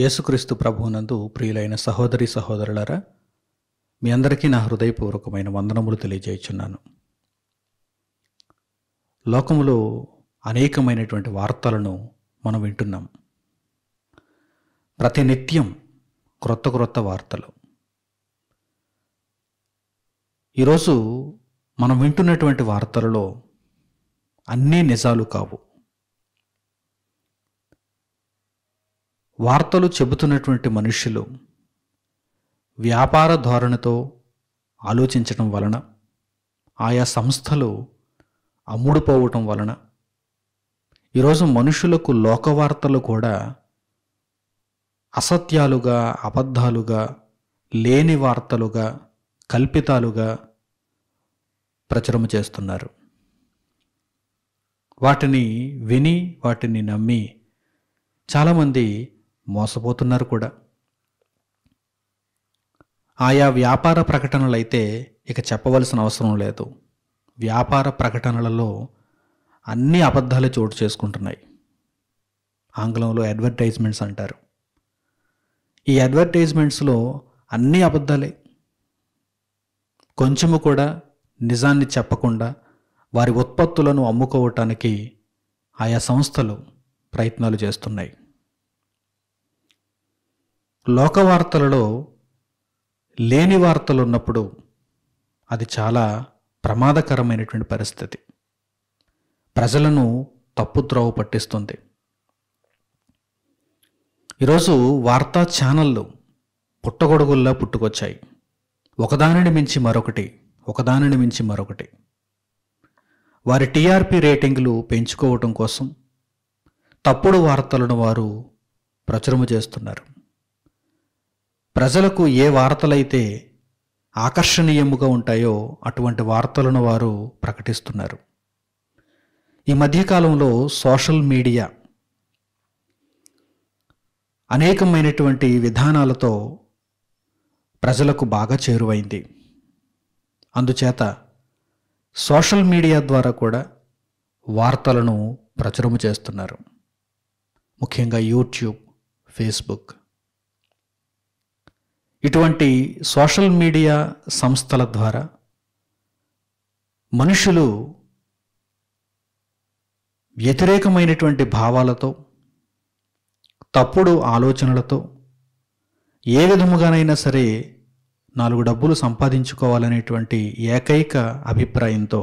యేసుక్రీస్తు ప్రభువునందు ప్రియులైన సహోదరి సహోదరులరా మీ అందరికీ నా హృదయపూర్వకమైన వందనములు తెలియజేయుచున్నాను లోకములో అనేకమైనటువంటి వార్తలను మనం వింటున్నాం ప్రతినిత్యం క్రొత్త క్రొత్త వార్తలు ఈరోజు మనం వింటున్నటువంటి వార్తలలో అన్నీ నిజాలు కావు వార్తలు చెబుతున్నటువంటి మనుష్యులు వ్యాపార ధోరణితో ఆలోచించటం వలన ఆయా సంస్థలు అమ్ముడుపోవటం వలన ఈరోజు మనుషులకు లోకవార్తలు కూడా అసత్యాలుగా అబద్ధాలుగా లేని వార్తలుగా కల్పితాలుగా ప్రచురము చేస్తున్నారు వాటిని విని వాటిని నమ్మి చాలామంది మోసపోతున్నారు కూడా ఆయా వ్యాపార ప్రకటనలు అయితే ఇక చెప్పవలసిన అవసరం లేదు వ్యాపార ప్రకటనలలో అన్ని అబద్ధాలు చోటు చేసుకుంటున్నాయి ఆంగ్లంలో అడ్వర్టైజ్మెంట్స్ అంటారు ఈ అడ్వర్టైజ్మెంట్స్లో అన్ని అబద్ధాలే కొంచెము కూడా నిజాన్ని చెప్పకుండా వారి ఉత్పత్తులను అమ్ముకోవటానికి ఆయా సంస్థలు ప్రయత్నాలు చేస్తున్నాయి లోకవార్తలలో లేని వార్తలు ఉన్నప్పుడు అది చాలా ప్రమాదకరమైనటువంటి పరిస్థితి ప్రజలను తప్పుద్రోవ పట్టిస్తుంది ఈరోజు వార్తా ఛానళ్ళు పుట్టగొడుగుల్లా పుట్టుకొచ్చాయి ఒకదానిని మించి మరొకటి ఒకదానిని మించి మరొకటి వారి టీఆర్పీ రేటింగ్లు పెంచుకోవటం కోసం తప్పుడు వార్తలను వారు ప్రచురము చేస్తున్నారు ప్రజలకు ఏ వార్తలైతే ఆకర్షణీయముగా ఉంటాయో అటువంటి వార్తలను వారు ప్రకటిస్తున్నారు ఈ మధ్యకాలంలో సోషల్ మీడియా అనేకమైనటువంటి విధానాలతో ప్రజలకు బాగా చేరువైంది అందుచేత సోషల్ మీడియా ద్వారా కూడా వార్తలను ప్రచురము చేస్తున్నారు ముఖ్యంగా యూట్యూబ్ ఫేస్బుక్ ఇటువంటి సోషల్ మీడియా సంస్థల ద్వారా మనుషులు వ్యతిరేకమైనటువంటి భావాలతో తప్పుడు ఆలోచనలతో ఏ విధముగానైనా సరే నాలుగు డబ్బులు సంపాదించుకోవాలనేటువంటి ఏకైక అభిప్రాయంతో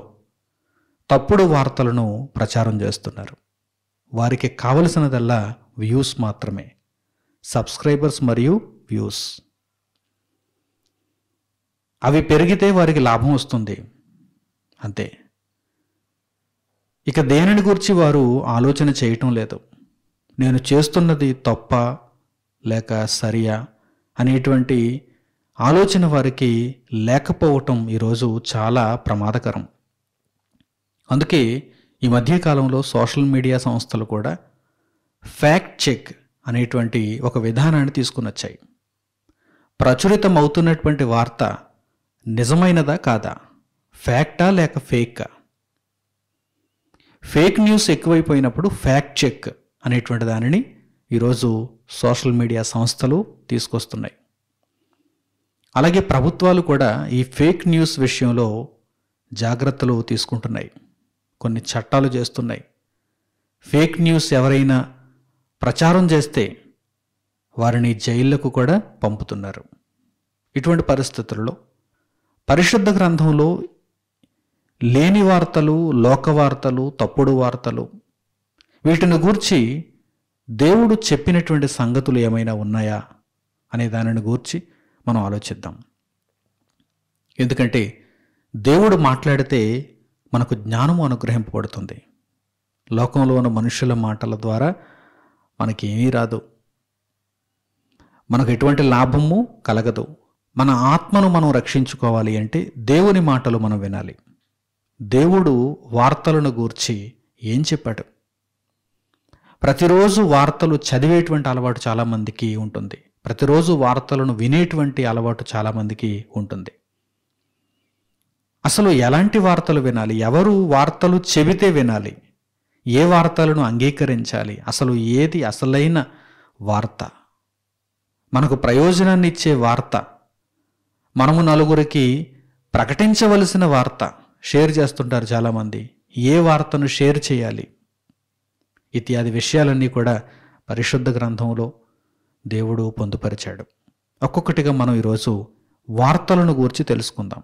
తప్పుడు వార్తలను ప్రచారం చేస్తున్నారు వారికి కావలసినదల్లా వ్యూస్ మాత్రమే సబ్స్క్రైబర్స్ మరియు వ్యూస్ అవి పెరిగితే వారికి లాభం వస్తుంది అంతే ఇక దేనిని గురించి వారు ఆలోచన చేయటం లేదు నేను చేస్తున్నది తప్ప లేక సరియా అనేటువంటి ఆలోచన వారికి లేకపోవటం ఈరోజు చాలా ప్రమాదకరం అందుకే ఈ మధ్యకాలంలో సోషల్ మీడియా సంస్థలు కూడా ఫ్యాక్ట్ చెక్ అనేటువంటి ఒక విధానాన్ని తీసుకుని వచ్చాయి ప్రచురితమవుతున్నటువంటి వార్త నిజమైనదా కాదా ఫ్యాక్టా లేక ఫేకా ఫేక్ న్యూస్ ఎక్కువైపోయినప్పుడు ఫ్యాక్ట్ చెక్ అనేటువంటి దానిని ఈరోజు సోషల్ మీడియా సంస్థలు తీసుకొస్తున్నాయి అలాగే ప్రభుత్వాలు కూడా ఈ ఫేక్ న్యూస్ విషయంలో జాగ్రత్తలు తీసుకుంటున్నాయి కొన్ని చట్టాలు చేస్తున్నాయి ఫేక్ న్యూస్ ఎవరైనా ప్రచారం చేస్తే వారిని జైళ్లకు కూడా పంపుతున్నారు ఇటువంటి పరిస్థితుల్లో పరిశుద్ధ గ్రంథంలో లేని వార్తలు లోక వార్తలు తప్పుడు వార్తలు వీటిని గూర్చి దేవుడు చెప్పినటువంటి సంగతులు ఏమైనా ఉన్నాయా అనే దానిని గూర్చి మనం ఆలోచిద్దాం ఎందుకంటే దేవుడు మాట్లాడితే మనకు జ్ఞానము అనుగ్రహింపబడుతుంది లోకంలో ఉన్న మనుషుల మాటల ద్వారా మనకేమీ రాదు మనకు ఎటువంటి లాభము కలగదు మన ఆత్మను మనం రక్షించుకోవాలి అంటే దేవుని మాటలు మనం వినాలి దేవుడు వార్తలను గూర్చి ఏం చెప్పాడు ప్రతిరోజు వార్తలు చదివేటువంటి అలవాటు చాలామందికి ఉంటుంది ప్రతిరోజు వార్తలను వినేటువంటి అలవాటు చాలామందికి ఉంటుంది అసలు ఎలాంటి వార్తలు వినాలి ఎవరు వార్తలు చెబితే వినాలి ఏ వార్తలను అంగీకరించాలి అసలు ఏది అసలైన వార్త మనకు ప్రయోజనాన్ని ఇచ్చే వార్త మనము నలుగురికి ప్రకటించవలసిన వార్త షేర్ చేస్తుంటారు చాలామంది ఏ వార్తను షేర్ చేయాలి ఇత్యాది విషయాలన్నీ కూడా పరిశుద్ధ గ్రంథంలో దేవుడు పొందుపరిచాడు ఒక్కొక్కటిగా మనం ఈరోజు వార్తలను గూర్చి తెలుసుకుందాం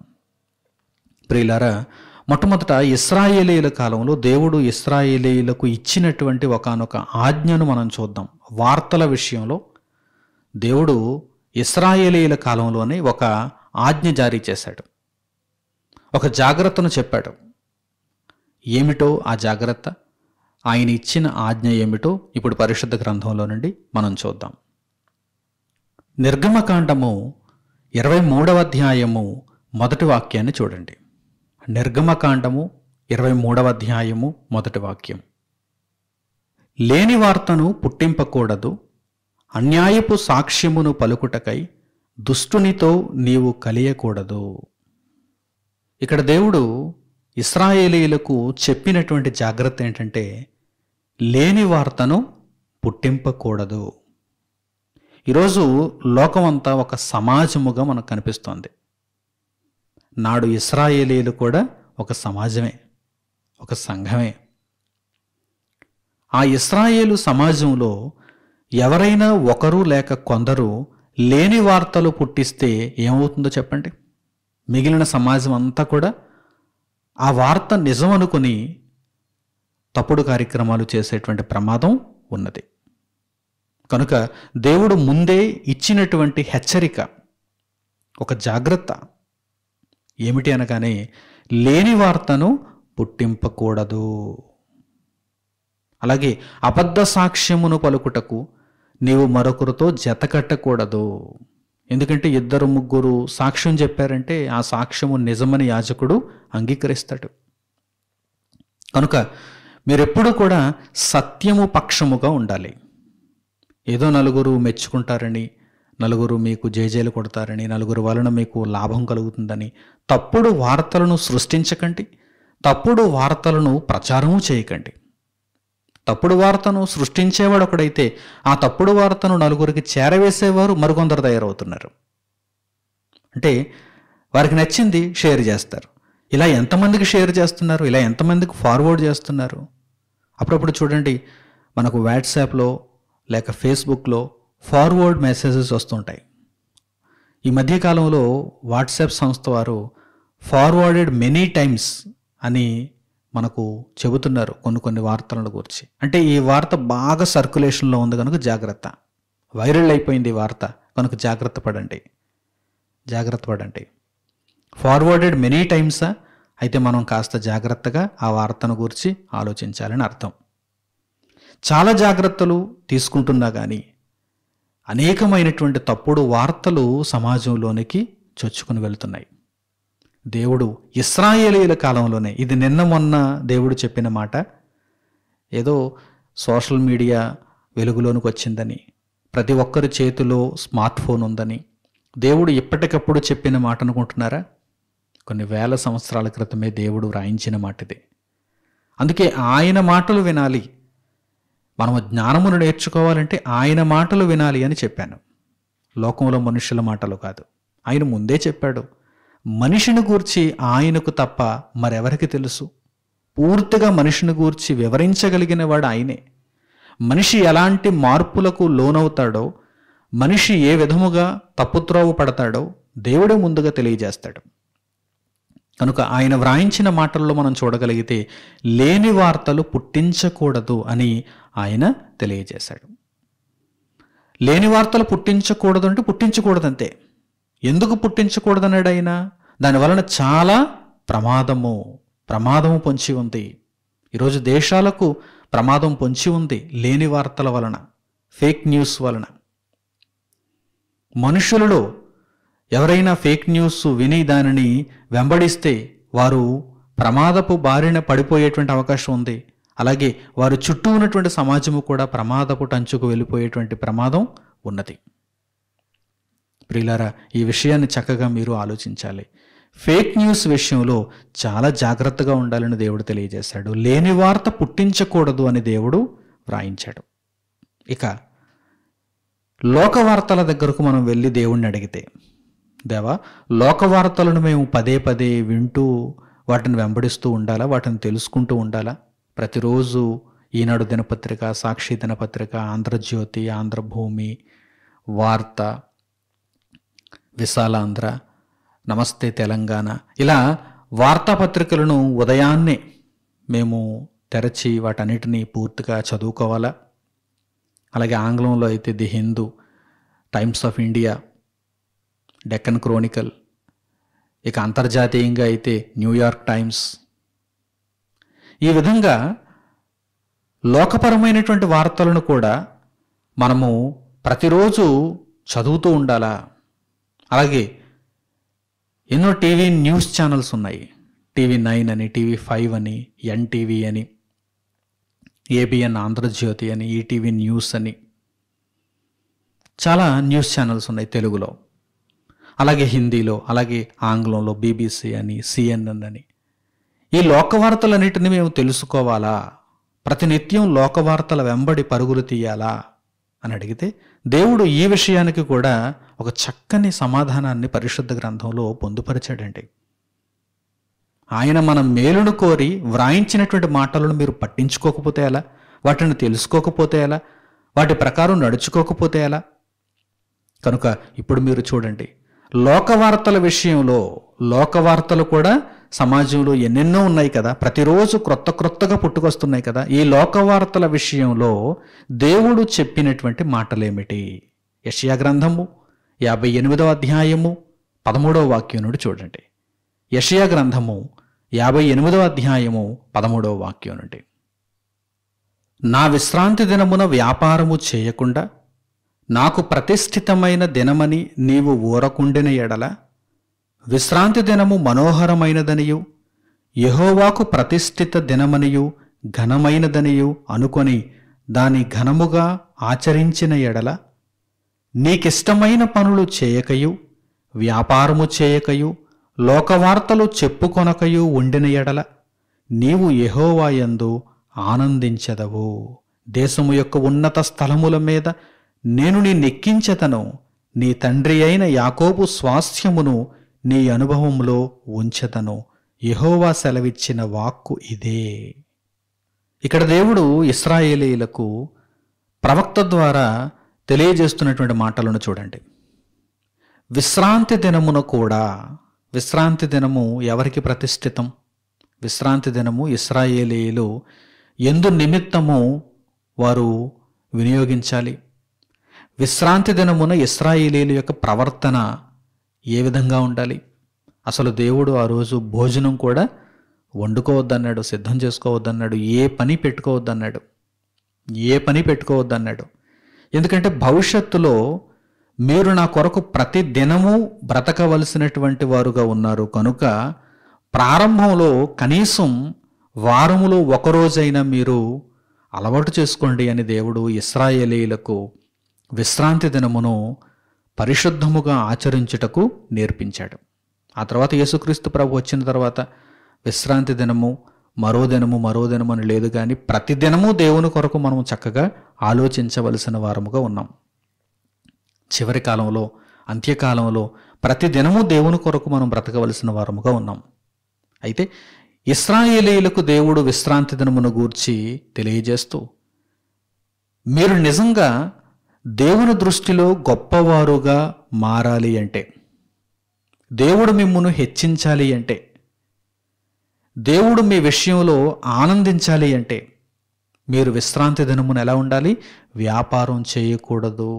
ప్రియులారా మొట్టమొదట ఇస్రాయేలీల కాలంలో దేవుడు ఇస్రాయేలీలకు ఇచ్చినటువంటి ఒకనొక ఆజ్ఞను మనం చూద్దాం వార్తల విషయంలో దేవుడు ఇస్రాయేలీల కాలంలోనే ఒక ఆజ్ఞ జారీ చేశాడు ఒక జాగ్రత్తను చెప్పాడు ఏమిటో ఆ జాగ్రత్త ఆయన ఇచ్చిన ఆజ్ఞ ఏమిటో ఇప్పుడు పరిశుద్ధ గ్రంథంలో నుండి మనం చూద్దాం నిర్గమకాండము ఇరవై మూడవ అధ్యాయము మొదటి వాక్యాన్ని చూడండి నిర్గమకాండము ఇరవై మూడవ అధ్యాయము మొదటి వాక్యం లేని వార్తను పుట్టింపకూడదు అన్యాయపు సాక్ష్యమును పలుకుటకై దుష్టునితో నీవు కలియకూడదు ఇక్కడ దేవుడు ఇస్రాయేలీలకు చెప్పినటువంటి జాగ్రత్త ఏంటంటే లేని వార్తను పుట్టింపకూడదు ఈరోజు లోకమంతా ఒక సమాజముగా మనకు కనిపిస్తోంది నాడు ఇస్రాయేలీలు కూడా ఒక సమాజమే ఒక సంఘమే ఆ ఇస్రాయేలు సమాజంలో ఎవరైనా ఒకరు లేక కొందరు లేని వార్తలు పుట్టిస్తే ఏమవుతుందో చెప్పండి మిగిలిన సమాజం అంతా కూడా ఆ వార్త నిజం అనుకుని తప్పుడు కార్యక్రమాలు చేసేటువంటి ప్రమాదం ఉన్నది కనుక దేవుడు ముందే ఇచ్చినటువంటి హెచ్చరిక ఒక జాగ్రత్త ఏమిటి అనగానే లేని వార్తను పుట్టింపకూడదు అలాగే అబద్ధ సాక్ష్యమును పలుకుటకు నీవు మరొకరితో జతకట్టకూడదు ఎందుకంటే ఇద్దరు ముగ్గురు సాక్ష్యం చెప్పారంటే ఆ సాక్ష్యము నిజమని యాజకుడు అంగీకరిస్తాడు కనుక మీరెప్పుడూ కూడా సత్యము పక్షముగా ఉండాలి ఏదో నలుగురు మెచ్చుకుంటారని నలుగురు మీకు జేజేలు కొడతారని నలుగురు వలన మీకు లాభం కలుగుతుందని తప్పుడు వార్తలను సృష్టించకండి తప్పుడు వార్తలను ప్రచారము చేయకండి తప్పుడు వార్తను సృష్టించేవాడు ఒకడైతే ఆ తప్పుడు వార్తను నలుగురికి చేరవేసేవారు మరికొందరు తయారవుతున్నారు అంటే వారికి నచ్చింది షేర్ చేస్తారు ఇలా ఎంతమందికి షేర్ చేస్తున్నారు ఇలా ఎంతమందికి ఫార్వర్డ్ చేస్తున్నారు అప్పుడప్పుడు చూడండి మనకు వాట్సాప్లో లేక ఫేస్బుక్లో ఫార్వర్డ్ మెసేజెస్ వస్తుంటాయి ఈ మధ్యకాలంలో వాట్సాప్ సంస్థ వారు ఫార్వర్డెడ్ మెనీ టైమ్స్ అని మనకు చెబుతున్నారు కొన్ని కొన్ని వార్తలను గురించి అంటే ఈ వార్త బాగా సర్క్యులేషన్లో ఉంది కనుక జాగ్రత్త వైరల్ అయిపోయింది ఈ వార్త కనుక జాగ్రత్త పడండి జాగ్రత్త పడండి ఫార్వర్డెడ్ మెనీ టైమ్స్ అయితే మనం కాస్త జాగ్రత్తగా ఆ వార్తను గురించి ఆలోచించాలని అర్థం చాలా జాగ్రత్తలు తీసుకుంటున్నా కానీ అనేకమైనటువంటి తప్పుడు వార్తలు సమాజంలోనికి చొచ్చుకుని వెళ్తున్నాయి దేవుడు ఇస్రాయేలీల కాలంలోనే ఇది నిన్న మొన్న దేవుడు చెప్పిన మాట ఏదో సోషల్ మీడియా వెలుగులోనికి వచ్చిందని ప్రతి ఒక్కరి చేతిలో స్మార్ట్ ఫోన్ ఉందని దేవుడు ఎప్పటికప్పుడు చెప్పిన మాట అనుకుంటున్నారా కొన్ని వేల సంవత్సరాల క్రితమే దేవుడు వ్రాయించిన మాట ఇది అందుకే ఆయన మాటలు వినాలి మనము జ్ఞానమును నేర్చుకోవాలంటే ఆయన మాటలు వినాలి అని చెప్పాను లోకంలో మనుషుల మాటలు కాదు ఆయన ముందే చెప్పాడు మనిషిని గూర్చి ఆయనకు తప్ప మరెవరికి తెలుసు పూర్తిగా మనిషిని గూర్చి వివరించగలిగిన వాడు ఆయనే మనిషి ఎలాంటి మార్పులకు లోనవుతాడో మనిషి ఏ విధముగా తప్పుత్రోవ పడతాడో దేవుడే ముందుగా తెలియజేస్తాడు కనుక ఆయన వ్రాయించిన మాటల్లో మనం చూడగలిగితే లేని వార్తలు పుట్టించకూడదు అని ఆయన తెలియజేశాడు లేని వార్తలు పుట్టించకూడదు అంటే పుట్టించకూడదంతే ఎందుకు పుట్టించకూడదన్నాడు ఆయన దానివలన చాలా ప్రమాదము ప్రమాదము పొంచి ఉంది ఈరోజు దేశాలకు ప్రమాదం పొంచి ఉంది లేని వార్తల వలన ఫేక్ న్యూస్ వలన మనుషులలో ఎవరైనా ఫేక్ న్యూస్ విని దానిని వెంబడిస్తే వారు ప్రమాదపు బారిన పడిపోయేటువంటి అవకాశం ఉంది అలాగే వారు చుట్టూ ఉన్నటువంటి సమాజము కూడా ప్రమాదపు టంచుకు వెళ్ళిపోయేటువంటి ప్రమాదం ఉన్నది ప్రియులారా ఈ విషయాన్ని చక్కగా మీరు ఆలోచించాలి ఫేక్ న్యూస్ విషయంలో చాలా జాగ్రత్తగా ఉండాలని దేవుడు తెలియజేశాడు లేని వార్త పుట్టించకూడదు అని దేవుడు వ్రాయించాడు ఇక లోక వార్తల దగ్గరకు మనం వెళ్ళి దేవుణ్ణి అడిగితే దేవా లోక వార్తలను మేము పదే పదే వింటూ వాటిని వెంబడిస్తూ ఉండాలా వాటిని తెలుసుకుంటూ ఉండాలా ప్రతిరోజు ఈనాడు దినపత్రిక సాక్షి దినపత్రిక ఆంధ్రజ్యోతి ఆంధ్రభూమి వార్త విశాలాంధ్ర నమస్తే తెలంగాణ ఇలా వార్తాపత్రికలను ఉదయాన్నే మేము తెరచి వాటన్నిటినీ పూర్తిగా చదువుకోవాలా అలాగే ఆంగ్లంలో అయితే the Hindu Times of India Deccan Chronicle ఇక అంతర్జాతీయంగా అయితే న్యూయార్క్ టైమ్స్ ఈ విధంగా లోకపరమైనటువంటి వార్తలను కూడా మనము ప్రతిరోజు చదువుతూ ఉండాలా అలాగే ఎన్నో టీవీ న్యూస్ ఛానల్స్ ఉన్నాయి టీవీ నైన్ అని టీవీ ఫైవ్ అని ఎన్టీవీ అని ఏబిఎన్ ఆంధ్రజ్యోతి అని ఈటీవీ న్యూస్ అని చాలా న్యూస్ ఛానల్స్ ఉన్నాయి తెలుగులో అలాగే హిందీలో అలాగే ఆంగ్లంలో బీబీసీ అని సిఎన్ఎన్ అని ఈ లోకవార్తలన్నిటిని మేము తెలుసుకోవాలా ప్రతినిత్యం లోకవార్తల వెంబడి పరుగులు తీయాలా అని అడిగితే దేవుడు ఈ విషయానికి కూడా ఒక చక్కని సమాధానాన్ని పరిశుద్ధ గ్రంథంలో పొందుపరిచాడండి ఆయన మన మేలును కోరి వ్రాయించినటువంటి మాటలను మీరు పట్టించుకోకపోతే ఎలా వాటిని తెలుసుకోకపోతే ఎలా వాటి ప్రకారం నడుచుకోకపోతే ఎలా కనుక ఇప్పుడు మీరు చూడండి లోకవార్తల విషయంలో లోకవార్తలు కూడా సమాజంలో ఎన్నెన్నో ఉన్నాయి కదా ప్రతిరోజు క్రొత్త క్రొత్తగా పుట్టుకొస్తున్నాయి కదా ఈ లోకవార్తల విషయంలో దేవుడు చెప్పినటువంటి మాటలేమిటి యషయా గ్రంథము యాభై ఎనిమిదవ అధ్యాయము పదమూడవ వాక్యం నుండి చూడండి యషయా గ్రంథము యాభై ఎనిమిదవ అధ్యాయము పదమూడవ వాక్యం నుండి నా విశ్రాంతి దినమున వ్యాపారము చేయకుండా నాకు ప్రతిష్ఠితమైన దినమని నీవు ఊరకుండిన ఎడల విశ్రాంతి దినము మనోహరమైనదనియు యహోవాకు ప్రతిష్ఠిత దినమనియు ఘనమైనదనియు అనుకొని దాని ఘనముగా ఆచరించిన ఎడల నీకిష్టమైన పనులు చేయకయు వ్యాపారము చేయకయు లోకవార్తలు చెప్పుకొనకయు ఉండిన ఎడల నీవు యహోవాయందు ఆనందించదవు దేశము యొక్క ఉన్నత స్థలముల మీద నేను నీ నెక్కించెతను నీ తండ్రి అయిన యాకోబు స్వాస్థ్యమును నీ అనుభవంలో ఉంచదను యహోవా సెలవిచ్చిన వాక్కు ఇదే ఇక్కడ దేవుడు ఇస్రాయేలీలకు ప్రవక్త ద్వారా తెలియజేస్తున్నటువంటి మాటలను చూడండి విశ్రాంతి దినమును కూడా విశ్రాంతి దినము ఎవరికి ప్రతిష్ఠితం విశ్రాంతి దినము ఇస్రాయేలీలు ఎందు నిమిత్తము వారు వినియోగించాలి విశ్రాంతి దినమున ఇస్రాయేలీల యొక్క ప్రవర్తన ఏ విధంగా ఉండాలి అసలు దేవుడు ఆ రోజు భోజనం కూడా వండుకోవద్దన్నాడు సిద్ధం చేసుకోవద్దన్నాడు ఏ పని పెట్టుకోవద్దన్నాడు ఏ పని పెట్టుకోవద్దన్నాడు ఎందుకంటే భవిష్యత్తులో మీరు నా కొరకు ప్రతి దినము బ్రతకవలసినటువంటి వారుగా ఉన్నారు కనుక ప్రారంభంలో కనీసం వారములో ఒకరోజైనా మీరు అలవాటు చేసుకోండి అని దేవుడు ఇస్రాయేలీలకు విశ్రాంతి దినమును పరిశుద్ధముగా ఆచరించుటకు నేర్పించాడు ఆ తర్వాత యేసుక్రీస్తు ప్రభు వచ్చిన తర్వాత విశ్రాంతి దినము మరో దినము మరో దినము అని లేదు కానీ ప్రతి దినము దేవుని కొరకు మనం చక్కగా ఆలోచించవలసిన వారముగా ఉన్నాం చివరి కాలంలో అంత్యకాలంలో ప్రతి దినము దేవుని కొరకు మనం బ్రతకవలసిన వారముగా ఉన్నాం అయితే ఇస్రాయేలీలకు దేవుడు విశ్రాంతి దినమును గూర్చి తెలియజేస్తూ మీరు నిజంగా దేవుని దృష్టిలో గొప్పవారుగా మారాలి అంటే దేవుడు మిమ్మును హెచ్చించాలి అంటే దేవుడు మీ విషయంలో ఆనందించాలి అంటే మీరు విశ్రాంతి దినమును ఎలా ఉండాలి వ్యాపారం చేయకూడదు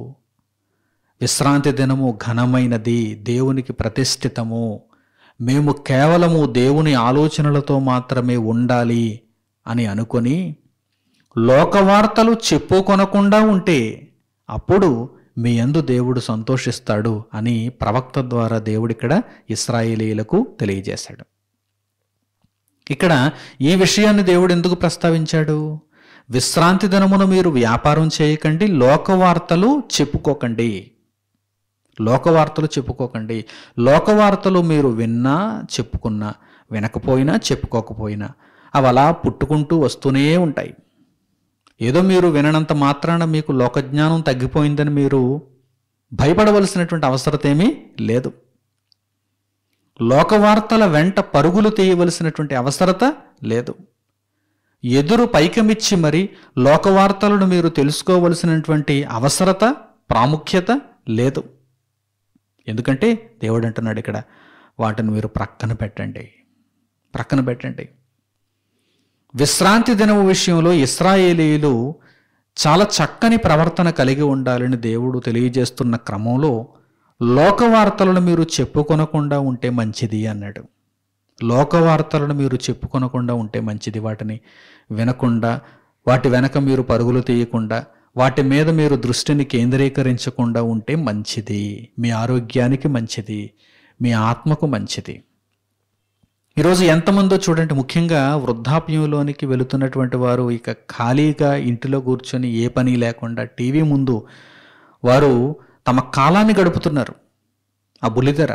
విశ్రాంతి దినము ఘనమైనది దేవునికి ప్రతిష్ఠితము మేము కేవలము దేవుని ఆలోచనలతో మాత్రమే ఉండాలి అని అనుకొని లోకవార్తలు చెప్పుకొనకుండా ఉంటే అప్పుడు మీ అందు దేవుడు సంతోషిస్తాడు అని ప్రవక్త ద్వారా దేవుడిక్కడ ఇస్రాయేలీలకు తెలియజేశాడు ఇక్కడ ఈ విషయాన్ని దేవుడు ఎందుకు ప్రస్తావించాడు విశ్రాంతి దినమును మీరు వ్యాపారం చేయకండి లోకవార్తలు చెప్పుకోకండి లోకవార్తలు చెప్పుకోకండి లోకవార్తలు మీరు విన్నా చెప్పుకున్నా వినకపోయినా చెప్పుకోకపోయినా అవి అలా పుట్టుకుంటూ వస్తూనే ఉంటాయి ఏదో మీరు విననంత మాత్రాన మీకు లోకజ్ఞానం తగ్గిపోయిందని మీరు భయపడవలసినటువంటి అవసరత ఏమీ లేదు లోకవార్తల వెంట పరుగులు తీయవలసినటువంటి అవసరత లేదు ఎదురు పైకమిచ్చి మరి లోకవార్తలను మీరు తెలుసుకోవలసినటువంటి అవసరత ప్రాముఖ్యత లేదు ఎందుకంటే దేవుడు అంటున్నాడు ఇక్కడ వాటిని మీరు ప్రక్కన పెట్టండి ప్రక్కన పెట్టండి విశ్రాంతి దినము విషయంలో ఇస్రాయేలీలు చాలా చక్కని ప్రవర్తన కలిగి ఉండాలని దేవుడు తెలియజేస్తున్న క్రమంలో లోకవార్తలను మీరు చెప్పుకొనకుండా ఉంటే మంచిది అన్నాడు లోకవార్తలను మీరు చెప్పుకొనకుండా ఉంటే మంచిది వాటిని వినకుండా వాటి వెనక మీరు పరుగులు తీయకుండా వాటి మీద మీరు దృష్టిని కేంద్రీకరించకుండా ఉంటే మంచిది మీ ఆరోగ్యానికి మంచిది మీ ఆత్మకు మంచిది ఈరోజు ఎంతమందో చూడండి ముఖ్యంగా వృద్ధాప్యంలోనికి వెళుతున్నటువంటి వారు ఇక ఖాళీగా ఇంటిలో కూర్చొని ఏ పని లేకుండా టీవీ ముందు వారు తమ కాలాన్ని గడుపుతున్నారు ఆ బుల్లితెర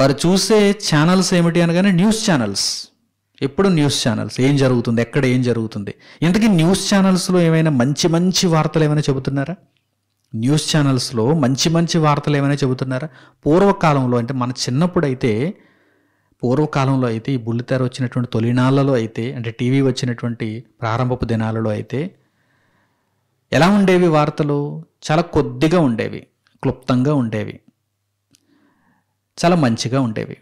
వారు చూసే ఛానల్స్ ఏమిటి అనగానే న్యూస్ ఛానల్స్ ఎప్పుడు న్యూస్ ఛానల్స్ ఏం జరుగుతుంది ఎక్కడ ఏం జరుగుతుంది ఇంతకీ న్యూస్ ఛానల్స్లో ఏమైనా మంచి మంచి వార్తలు ఏమైనా చెబుతున్నారా న్యూస్ ఛానల్స్లో మంచి మంచి వార్తలు ఏమైనా చెబుతున్నారా పూర్వకాలంలో అంటే మన చిన్నప్పుడు అయితే పూర్వకాలంలో అయితే ఈ బుల్లితెర వచ్చినటువంటి తొలినాళ్ళలో అయితే అంటే టీవీ వచ్చినటువంటి ప్రారంభపు దినాలలో అయితే ఎలా ఉండేవి వార్తలు చాలా కొద్దిగా ఉండేవి క్లుప్తంగా ఉండేవి చాలా మంచిగా ఉండేవి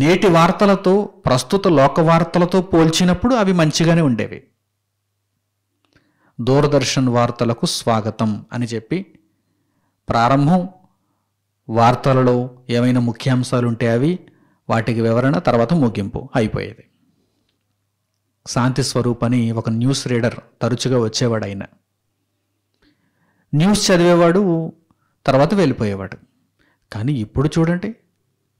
నేటి వార్తలతో ప్రస్తుత లోక వార్తలతో పోల్చినప్పుడు అవి మంచిగానే ఉండేవి దూరదర్శన్ వార్తలకు స్వాగతం అని చెప్పి ప్రారంభం వార్తలలో ఏమైనా ముఖ్యాంశాలు ఉంటే అవి వాటికి వివరణ తర్వాత ముగింపు అయిపోయేది శాంతి స్వరూప్ అని ఒక న్యూస్ రీడర్ తరచుగా వచ్చేవాడు ఆయన న్యూస్ చదివేవాడు తర్వాత వెళ్ళిపోయేవాడు కానీ ఇప్పుడు చూడండి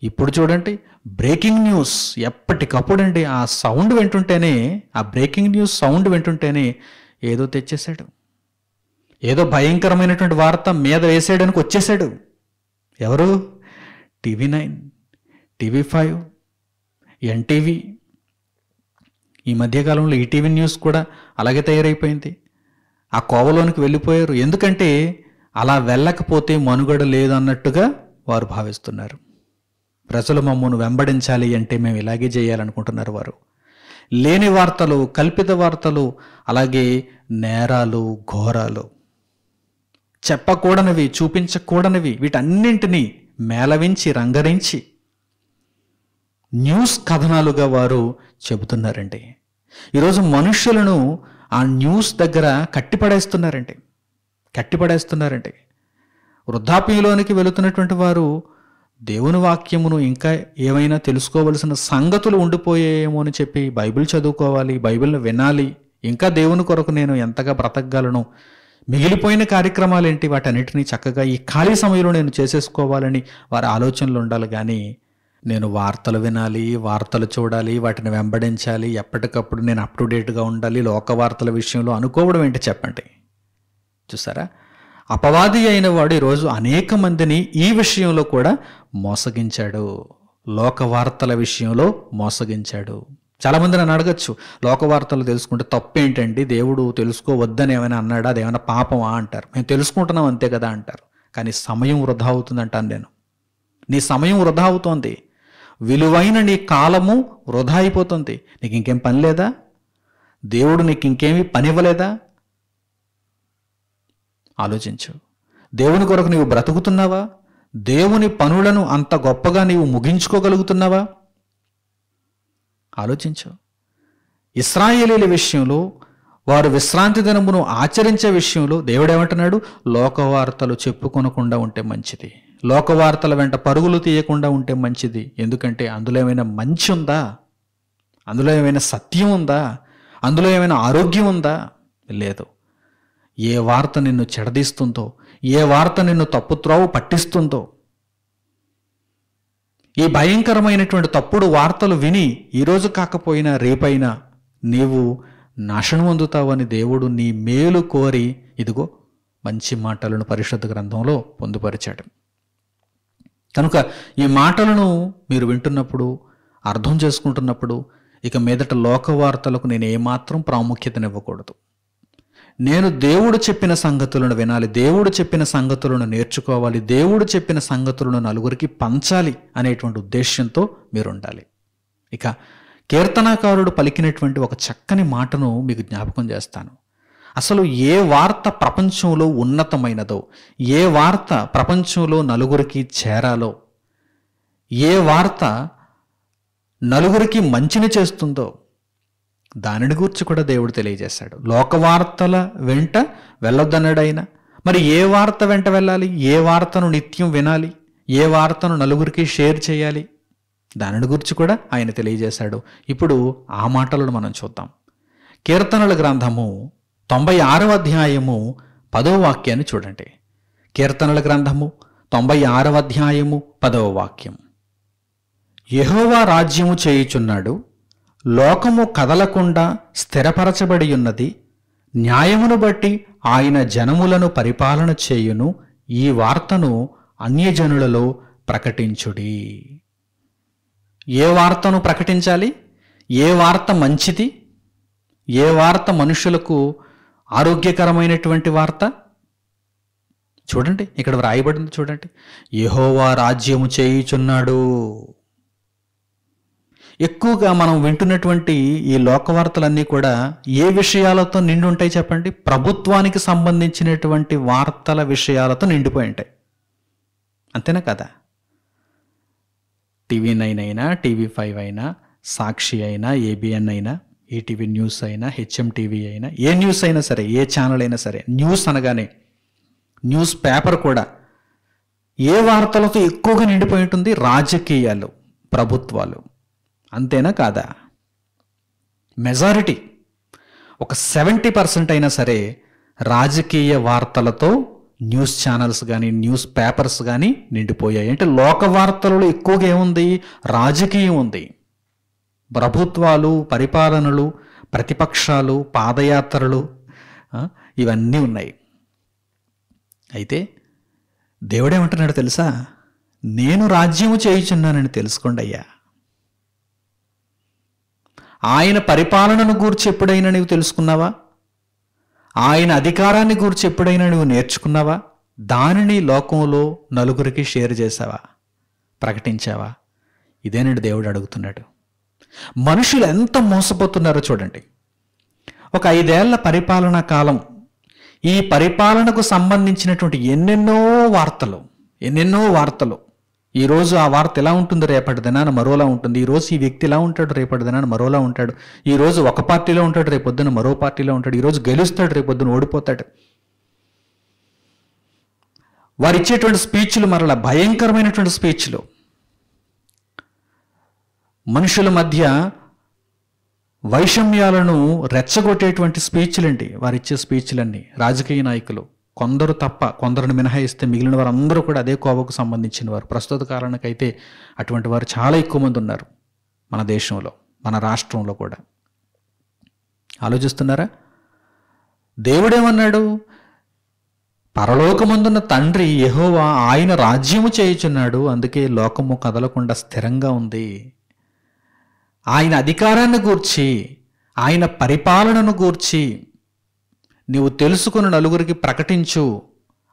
ఇప్పుడు చూడండి బ్రేకింగ్ న్యూస్ ఎప్పటికప్పుడు అండి ఆ సౌండ్ వింటుంటేనే ఆ బ్రేకింగ్ న్యూస్ సౌండ్ వింటుంటేనే ఏదో తెచ్చేశాడు ఏదో భయంకరమైనటువంటి వార్త మీద వేసేయడానికి వచ్చేసాడు ఎవరు TV nine TV five NTV ఈ మధ్యకాలంలో ఈటీవీ న్యూస్ కూడా అలాగే తయారైపోయింది ఆ కోవలోనికి వెళ్ళిపోయారు ఎందుకంటే అలా వెళ్ళకపోతే మనుగడ లేదన్నట్టుగా వారు భావిస్తున్నారు ప్రజలు మమ్మల్ని వెంబడించాలి అంటే మేము ఇలాగే చేయాలనుకుంటున్నారు వారు లేని వార్తలు కల్పిత వార్తలు అలాగే నేరాలు ఘోరాలు చెప్పకూడనివి చూపించకూడనివి వీటన్నింటినీ మేళవించి రంగరించి న్యూస్ కథనాలుగా వారు చెబుతున్నారండి ఈరోజు మనుషులను ఆ న్యూస్ దగ్గర కట్టిపడేస్తున్నారండి కట్టిపడేస్తున్నారండి వృద్ధాప్యంలోనికి వెళుతున్నటువంటి వారు దేవుని వాక్యమును ఇంకా ఏమైనా తెలుసుకోవలసిన సంగతులు ఉండిపోయేమో అని చెప్పి బైబిల్ చదువుకోవాలి బైబిల్ను వినాలి ఇంకా దేవుని కొరకు నేను ఎంతగా బ్రతకగలను మిగిలిపోయిన కార్యక్రమాలేంటి వాటన్నిటినీ చక్కగా ఈ ఖాళీ సమయంలో నేను చేసేసుకోవాలని వారి ఆలోచనలు ఉండాలి కానీ నేను వార్తలు వినాలి వార్తలు చూడాలి వాటిని వెంబడించాలి ఎప్పటికప్పుడు నేను అప్ టు డేట్గా ఉండాలి లోక వార్తల విషయంలో అనుకోవడం ఏంటి చెప్పండి చూసారా అపవాది అయిన వాడు ఈరోజు అనేక మందిని ఈ విషయంలో కూడా మోసగించాడు లోక వార్తల విషయంలో మోసగించాడు చాలామంది నన్ను అడగచ్చు లోక వార్తలు తెలుసుకుంటే తప్పు ఏంటండి దేవుడు తెలుసుకోవద్దని ఏమైనా అన్నాడా అదేమైనా పాపమా అంటారు మేము తెలుసుకుంటున్నాం అంతే కదా అంటారు కానీ సమయం వృధా అవుతుందంటాను నేను నీ సమయం వృధా అవుతోంది విలువైన నీ కాలము వృధా అయిపోతుంది నీకు ఇంకేం పని లేదా దేవుడు నీకు ఇంకేమీ పని ఇవ్వలేదా ఆలోచించు దేవుని కొరకు నీవు బ్రతుకుతున్నావా దేవుని పనులను అంత గొప్పగా నీవు ముగించుకోగలుగుతున్నావా ఆలోచించు ఇస్రాయేలీల విషయంలో వారు విశ్రాంతి దినమును ఆచరించే విషయంలో దేవుడేమంటున్నాడు లోకవార్తలు చెప్పుకొనకుండా ఉంటే మంచిది లోకవార్తల వెంట పరుగులు తీయకుండా ఉంటే మంచిది ఎందుకంటే అందులో ఏమైనా మంచి ఉందా అందులో ఏమైనా సత్యం ఉందా అందులో ఏమైనా ఆరోగ్యం ఉందా లేదు ఏ వార్త నిన్ను చెడదీస్తుందో ఏ వార్త నిన్ను తప్పుత్రోవ పట్టిస్తుందో ఈ భయంకరమైనటువంటి తప్పుడు వార్తలు విని ఈరోజు కాకపోయినా రేపైనా నీవు నాశనం అందుతావని దేవుడు నీ మేలు కోరి ఇదిగో మంచి మాటలను పరిషత్ గ్రంథంలో పొందుపరిచాడు కనుక ఈ మాటలను మీరు వింటున్నప్పుడు అర్థం చేసుకుంటున్నప్పుడు ఇక మీదట లోకవార్తలకు నేను ఏమాత్రం ప్రాముఖ్యతనివ్వకూడదు నేను దేవుడు చెప్పిన సంగతులను వినాలి దేవుడు చెప్పిన సంగతులను నేర్చుకోవాలి దేవుడు చెప్పిన సంగతులను నలుగురికి పంచాలి అనేటువంటి ఉద్దేశ్యంతో మీరు ఉండాలి ఇక కీర్తనాకారుడు పలికినటువంటి ఒక చక్కని మాటను మీకు జ్ఞాపకం చేస్తాను అసలు ఏ వార్త ప్రపంచంలో ఉన్నతమైనదో ఏ వార్త ప్రపంచంలో నలుగురికి చేరాలో ఏ వార్త నలుగురికి మంచిని చేస్తుందో దానిని గురించి కూడా దేవుడు తెలియజేశాడు లోకవార్తల వెంట వెళ్ళొద్దన్నాడైనా మరి ఏ వార్త వెంట వెళ్ళాలి ఏ వార్తను నిత్యం వినాలి ఏ వార్తను నలుగురికి షేర్ చేయాలి దానిని గురించి కూడా ఆయన తెలియజేశాడు ఇప్పుడు ఆ మాటలను మనం చూద్దాం కీర్తనల గ్రంథము తొంభై ఆరవ అధ్యాయము పదవ వాక్యాన్ని చూడండి కీర్తనల గ్రంథము తొంభై ఆరవ అధ్యాయము పదవ వాక్యం యహోవా రాజ్యము చేయుచున్నాడు లోకము కదలకుండా స్థిరపరచబడి ఉన్నది న్యాయమును బట్టి ఆయన జనములను పరిపాలన చేయును ఈ వార్తను అన్యజనులలో ప్రకటించుడి ఏ వార్తను ప్రకటించాలి ఏ వార్త మంచిది ఏ వార్త మనుషులకు ఆరోగ్యకరమైనటువంటి వార్త చూడండి ఇక్కడ వ్రాయబడింది చూడండి యహోవా రాజ్యము చేయుచున్నాడు ఎక్కువగా మనం వింటున్నటువంటి ఈ లోకవార్తలన్నీ కూడా ఏ విషయాలతో నిండి ఉంటాయి చెప్పండి ప్రభుత్వానికి సంబంధించినటువంటి వార్తల విషయాలతో నిండిపోయి ఉంటాయి అంతేనా కదా టీవీ నైన్ అయినా టీవీ ఫైవ్ అయినా సాక్షి అయినా ఏబిఎన్ అయినా ఈటీవీ న్యూస్ అయినా హెచ్ఎం టీవీ అయినా ఏ న్యూస్ అయినా సరే ఏ ఛానల్ అయినా సరే న్యూస్ అనగానే న్యూస్ పేపర్ కూడా ఏ వార్తలతో ఎక్కువగా నిండిపోయి ఉంటుంది రాజకీయాలు ప్రభుత్వాలు అంతేనా కాదా మెజారిటీ ఒక సెవెంటీ పర్సెంట్ అయినా సరే రాజకీయ వార్తలతో న్యూస్ ఛానల్స్ కానీ న్యూస్ పేపర్స్ కానీ నిండిపోయాయి అంటే లోక వార్తలలో ఎక్కువగా ఏముంది రాజకీయం ఉంది ప్రభుత్వాలు పరిపాలనలు ప్రతిపక్షాలు పాదయాత్రలు ఇవన్నీ ఉన్నాయి అయితే దేవుడేమంటున్నాడు తెలుసా నేను రాజ్యము చేయుచున్నానని తెలుసుకోండి అయ్యా ఆయన పరిపాలనను గూర్చి ఎప్పుడైనా నువ్వు తెలుసుకున్నావా ఆయన అధికారాన్ని గూర్చి ఎప్పుడైనా నువ్వు నేర్చుకున్నావా దానిని లోకంలో నలుగురికి షేర్ చేసావా ప్రకటించావా ఇదేనండి దేవుడు అడుగుతున్నాడు మనుషులు ఎంత మోసపోతున్నారో చూడండి ఒక ఐదేళ్ల పరిపాలనా కాలం ఈ పరిపాలనకు సంబంధించినటువంటి ఎన్నెన్నో వార్తలు ఎన్నెన్నో వార్తలు ఈరోజు ఆ వార్త ఎలా ఉంటుంది రేపటి దినాన మరోలా ఉంటుంది ఈరోజు ఈ వ్యక్తి ఎలా ఉంటాడు రేపటి దినాన మరోలా ఉంటాడు ఈరోజు ఒక పార్టీలో ఉంటాడు రేపొద్దున మరో పార్టీలో ఉంటాడు ఈరోజు గెలుస్తాడు రేపొద్దున ఓడిపోతాడు వారు ఇచ్చేటువంటి స్పీచ్లు మరలా భయంకరమైనటువంటి స్పీచ్లు మనుషుల మధ్య వైషమ్యాలను రెచ్చగొట్టేటువంటి స్పీచ్లండి వారిచ్చే స్పీచ్లన్నీ రాజకీయ నాయకులు కొందరు తప్ప కొందరిని మినహాయిస్తే మిగిలిన వారందరూ కూడా అదే కోవకు సంబంధించిన వారు ప్రస్తుత కాలానికైతే అటువంటి వారు చాలా ఎక్కువ మంది ఉన్నారు మన దేశంలో మన రాష్ట్రంలో కూడా ఆలోచిస్తున్నారా దేవుడేమన్నాడు పరలోకమందున్న తండ్రి యహోవా ఆయన రాజ్యము చేయుచున్నాడు అందుకే లోకము కదలకుండా స్థిరంగా ఉంది ఆయన అధికారాన్ని గూర్చి ఆయన పరిపాలనను గూర్చి నీవు తెలుసుకుని నలుగురికి ప్రకటించు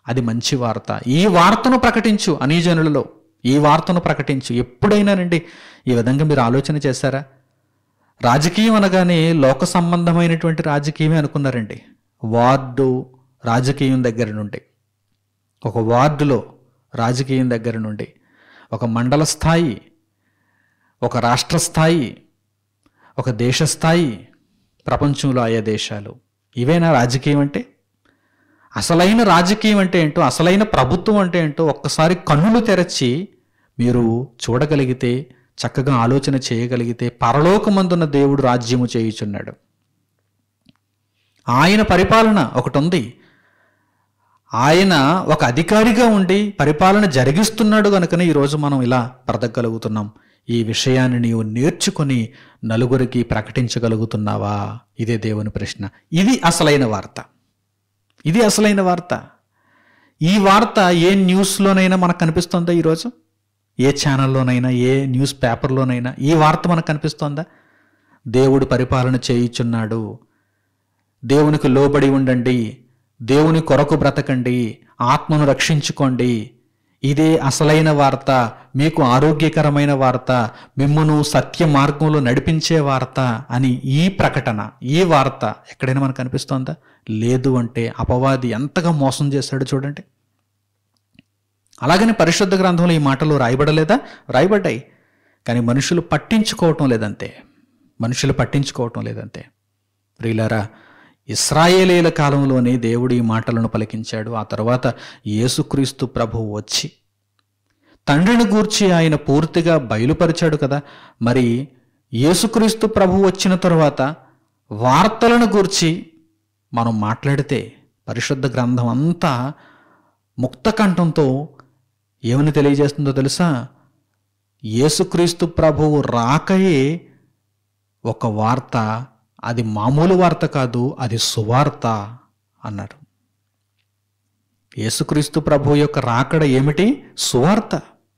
అది మంచి వార్త ఈ వార్తను ప్రకటించు అనీజనులలో ఈ వార్తను ప్రకటించు ఎప్పుడైనానండి ఈ విధంగా మీరు ఆలోచన చేశారా రాజకీయం అనగానే లోక సంబంధమైనటువంటి రాజకీయమే అనుకున్నారండి వార్డు రాజకీయం దగ్గర నుండి ఒక వార్డులో రాజకీయం దగ్గర నుండి ఒక మండల స్థాయి ఒక రాష్ట్ర స్థాయి ఒక దేశ స్థాయి ప్రపంచంలో ఆయా దేశాలు ఇవేనా రాజకీయం అంటే అసలైన రాజకీయం అంటే ఏంటో అసలైన ప్రభుత్వం అంటే ఏంటో ఒక్కసారి కన్నులు తెరచి మీరు చూడగలిగితే చక్కగా ఆలోచన చేయగలిగితే పరలోకమందున్న దేవుడు రాజ్యము చేయుచున్నాడు ఆయన పరిపాలన ఒకటి ఉంది ఆయన ఒక అధికారిగా ఉండి పరిపాలన జరిగిస్తున్నాడు కనుకనే ఈరోజు మనం ఇలా బ్రతకగలుగుతున్నాం ఈ విషయాన్ని నీవు నేర్చుకొని నలుగురికి ప్రకటించగలుగుతున్నావా ఇదే దేవుని ప్రశ్న ఇది అసలైన వార్త ఇది అసలైన వార్త ఈ వార్త ఏ న్యూస్లోనైనా మనకు కనిపిస్తుందా ఈరోజు ఏ ఛానల్లోనైనా ఏ న్యూస్ పేపర్లోనైనా ఈ వార్త మనకు కనిపిస్తోందా దేవుడు పరిపాలన చేయుచున్నాడు దేవునికి లోబడి ఉండండి దేవుని కొరకు బ్రతకండి ఆత్మను రక్షించుకోండి ఇదే అసలైన వార్త మీకు ఆరోగ్యకరమైన వార్త మిమ్మను సత్య మార్గంలో నడిపించే వార్త అని ఈ ప్రకటన ఈ వార్త ఎక్కడైనా మనకు కనిపిస్తోందా లేదు అంటే అపవాది ఎంతగా మోసం చేశాడో చూడండి అలాగని పరిశుద్ధ గ్రంథంలో ఈ మాటలు రాయబడలేదా రాయబడ్డాయి కానీ మనుషులు పట్టించుకోవటం లేదంతే మనుషులు పట్టించుకోవటం లేదంతే ప్రియులారా ఇస్రాయేలీల కాలంలోనే దేవుడు ఈ మాటలను పలికించాడు ఆ తర్వాత యేసుక్రీస్తు ప్రభు వచ్చి తండ్రిని గూర్చి ఆయన పూర్తిగా బయలుపరిచాడు కదా మరి యేసుక్రీస్తు ప్రభు వచ్చిన తర్వాత వార్తలను గూర్చి మనం మాట్లాడితే పరిశుద్ధ గ్రంథం అంతా ముక్తకంఠంతో ఏమని తెలియజేస్తుందో తెలుసా యేసుక్రీస్తు ప్రభువు రాకయే ఒక వార్త అది మామూలు వార్త కాదు అది సువార్త అన్నాడు యేసుక్రీస్తు ప్రభు యొక్క రాకడ ఏమిటి సువార్త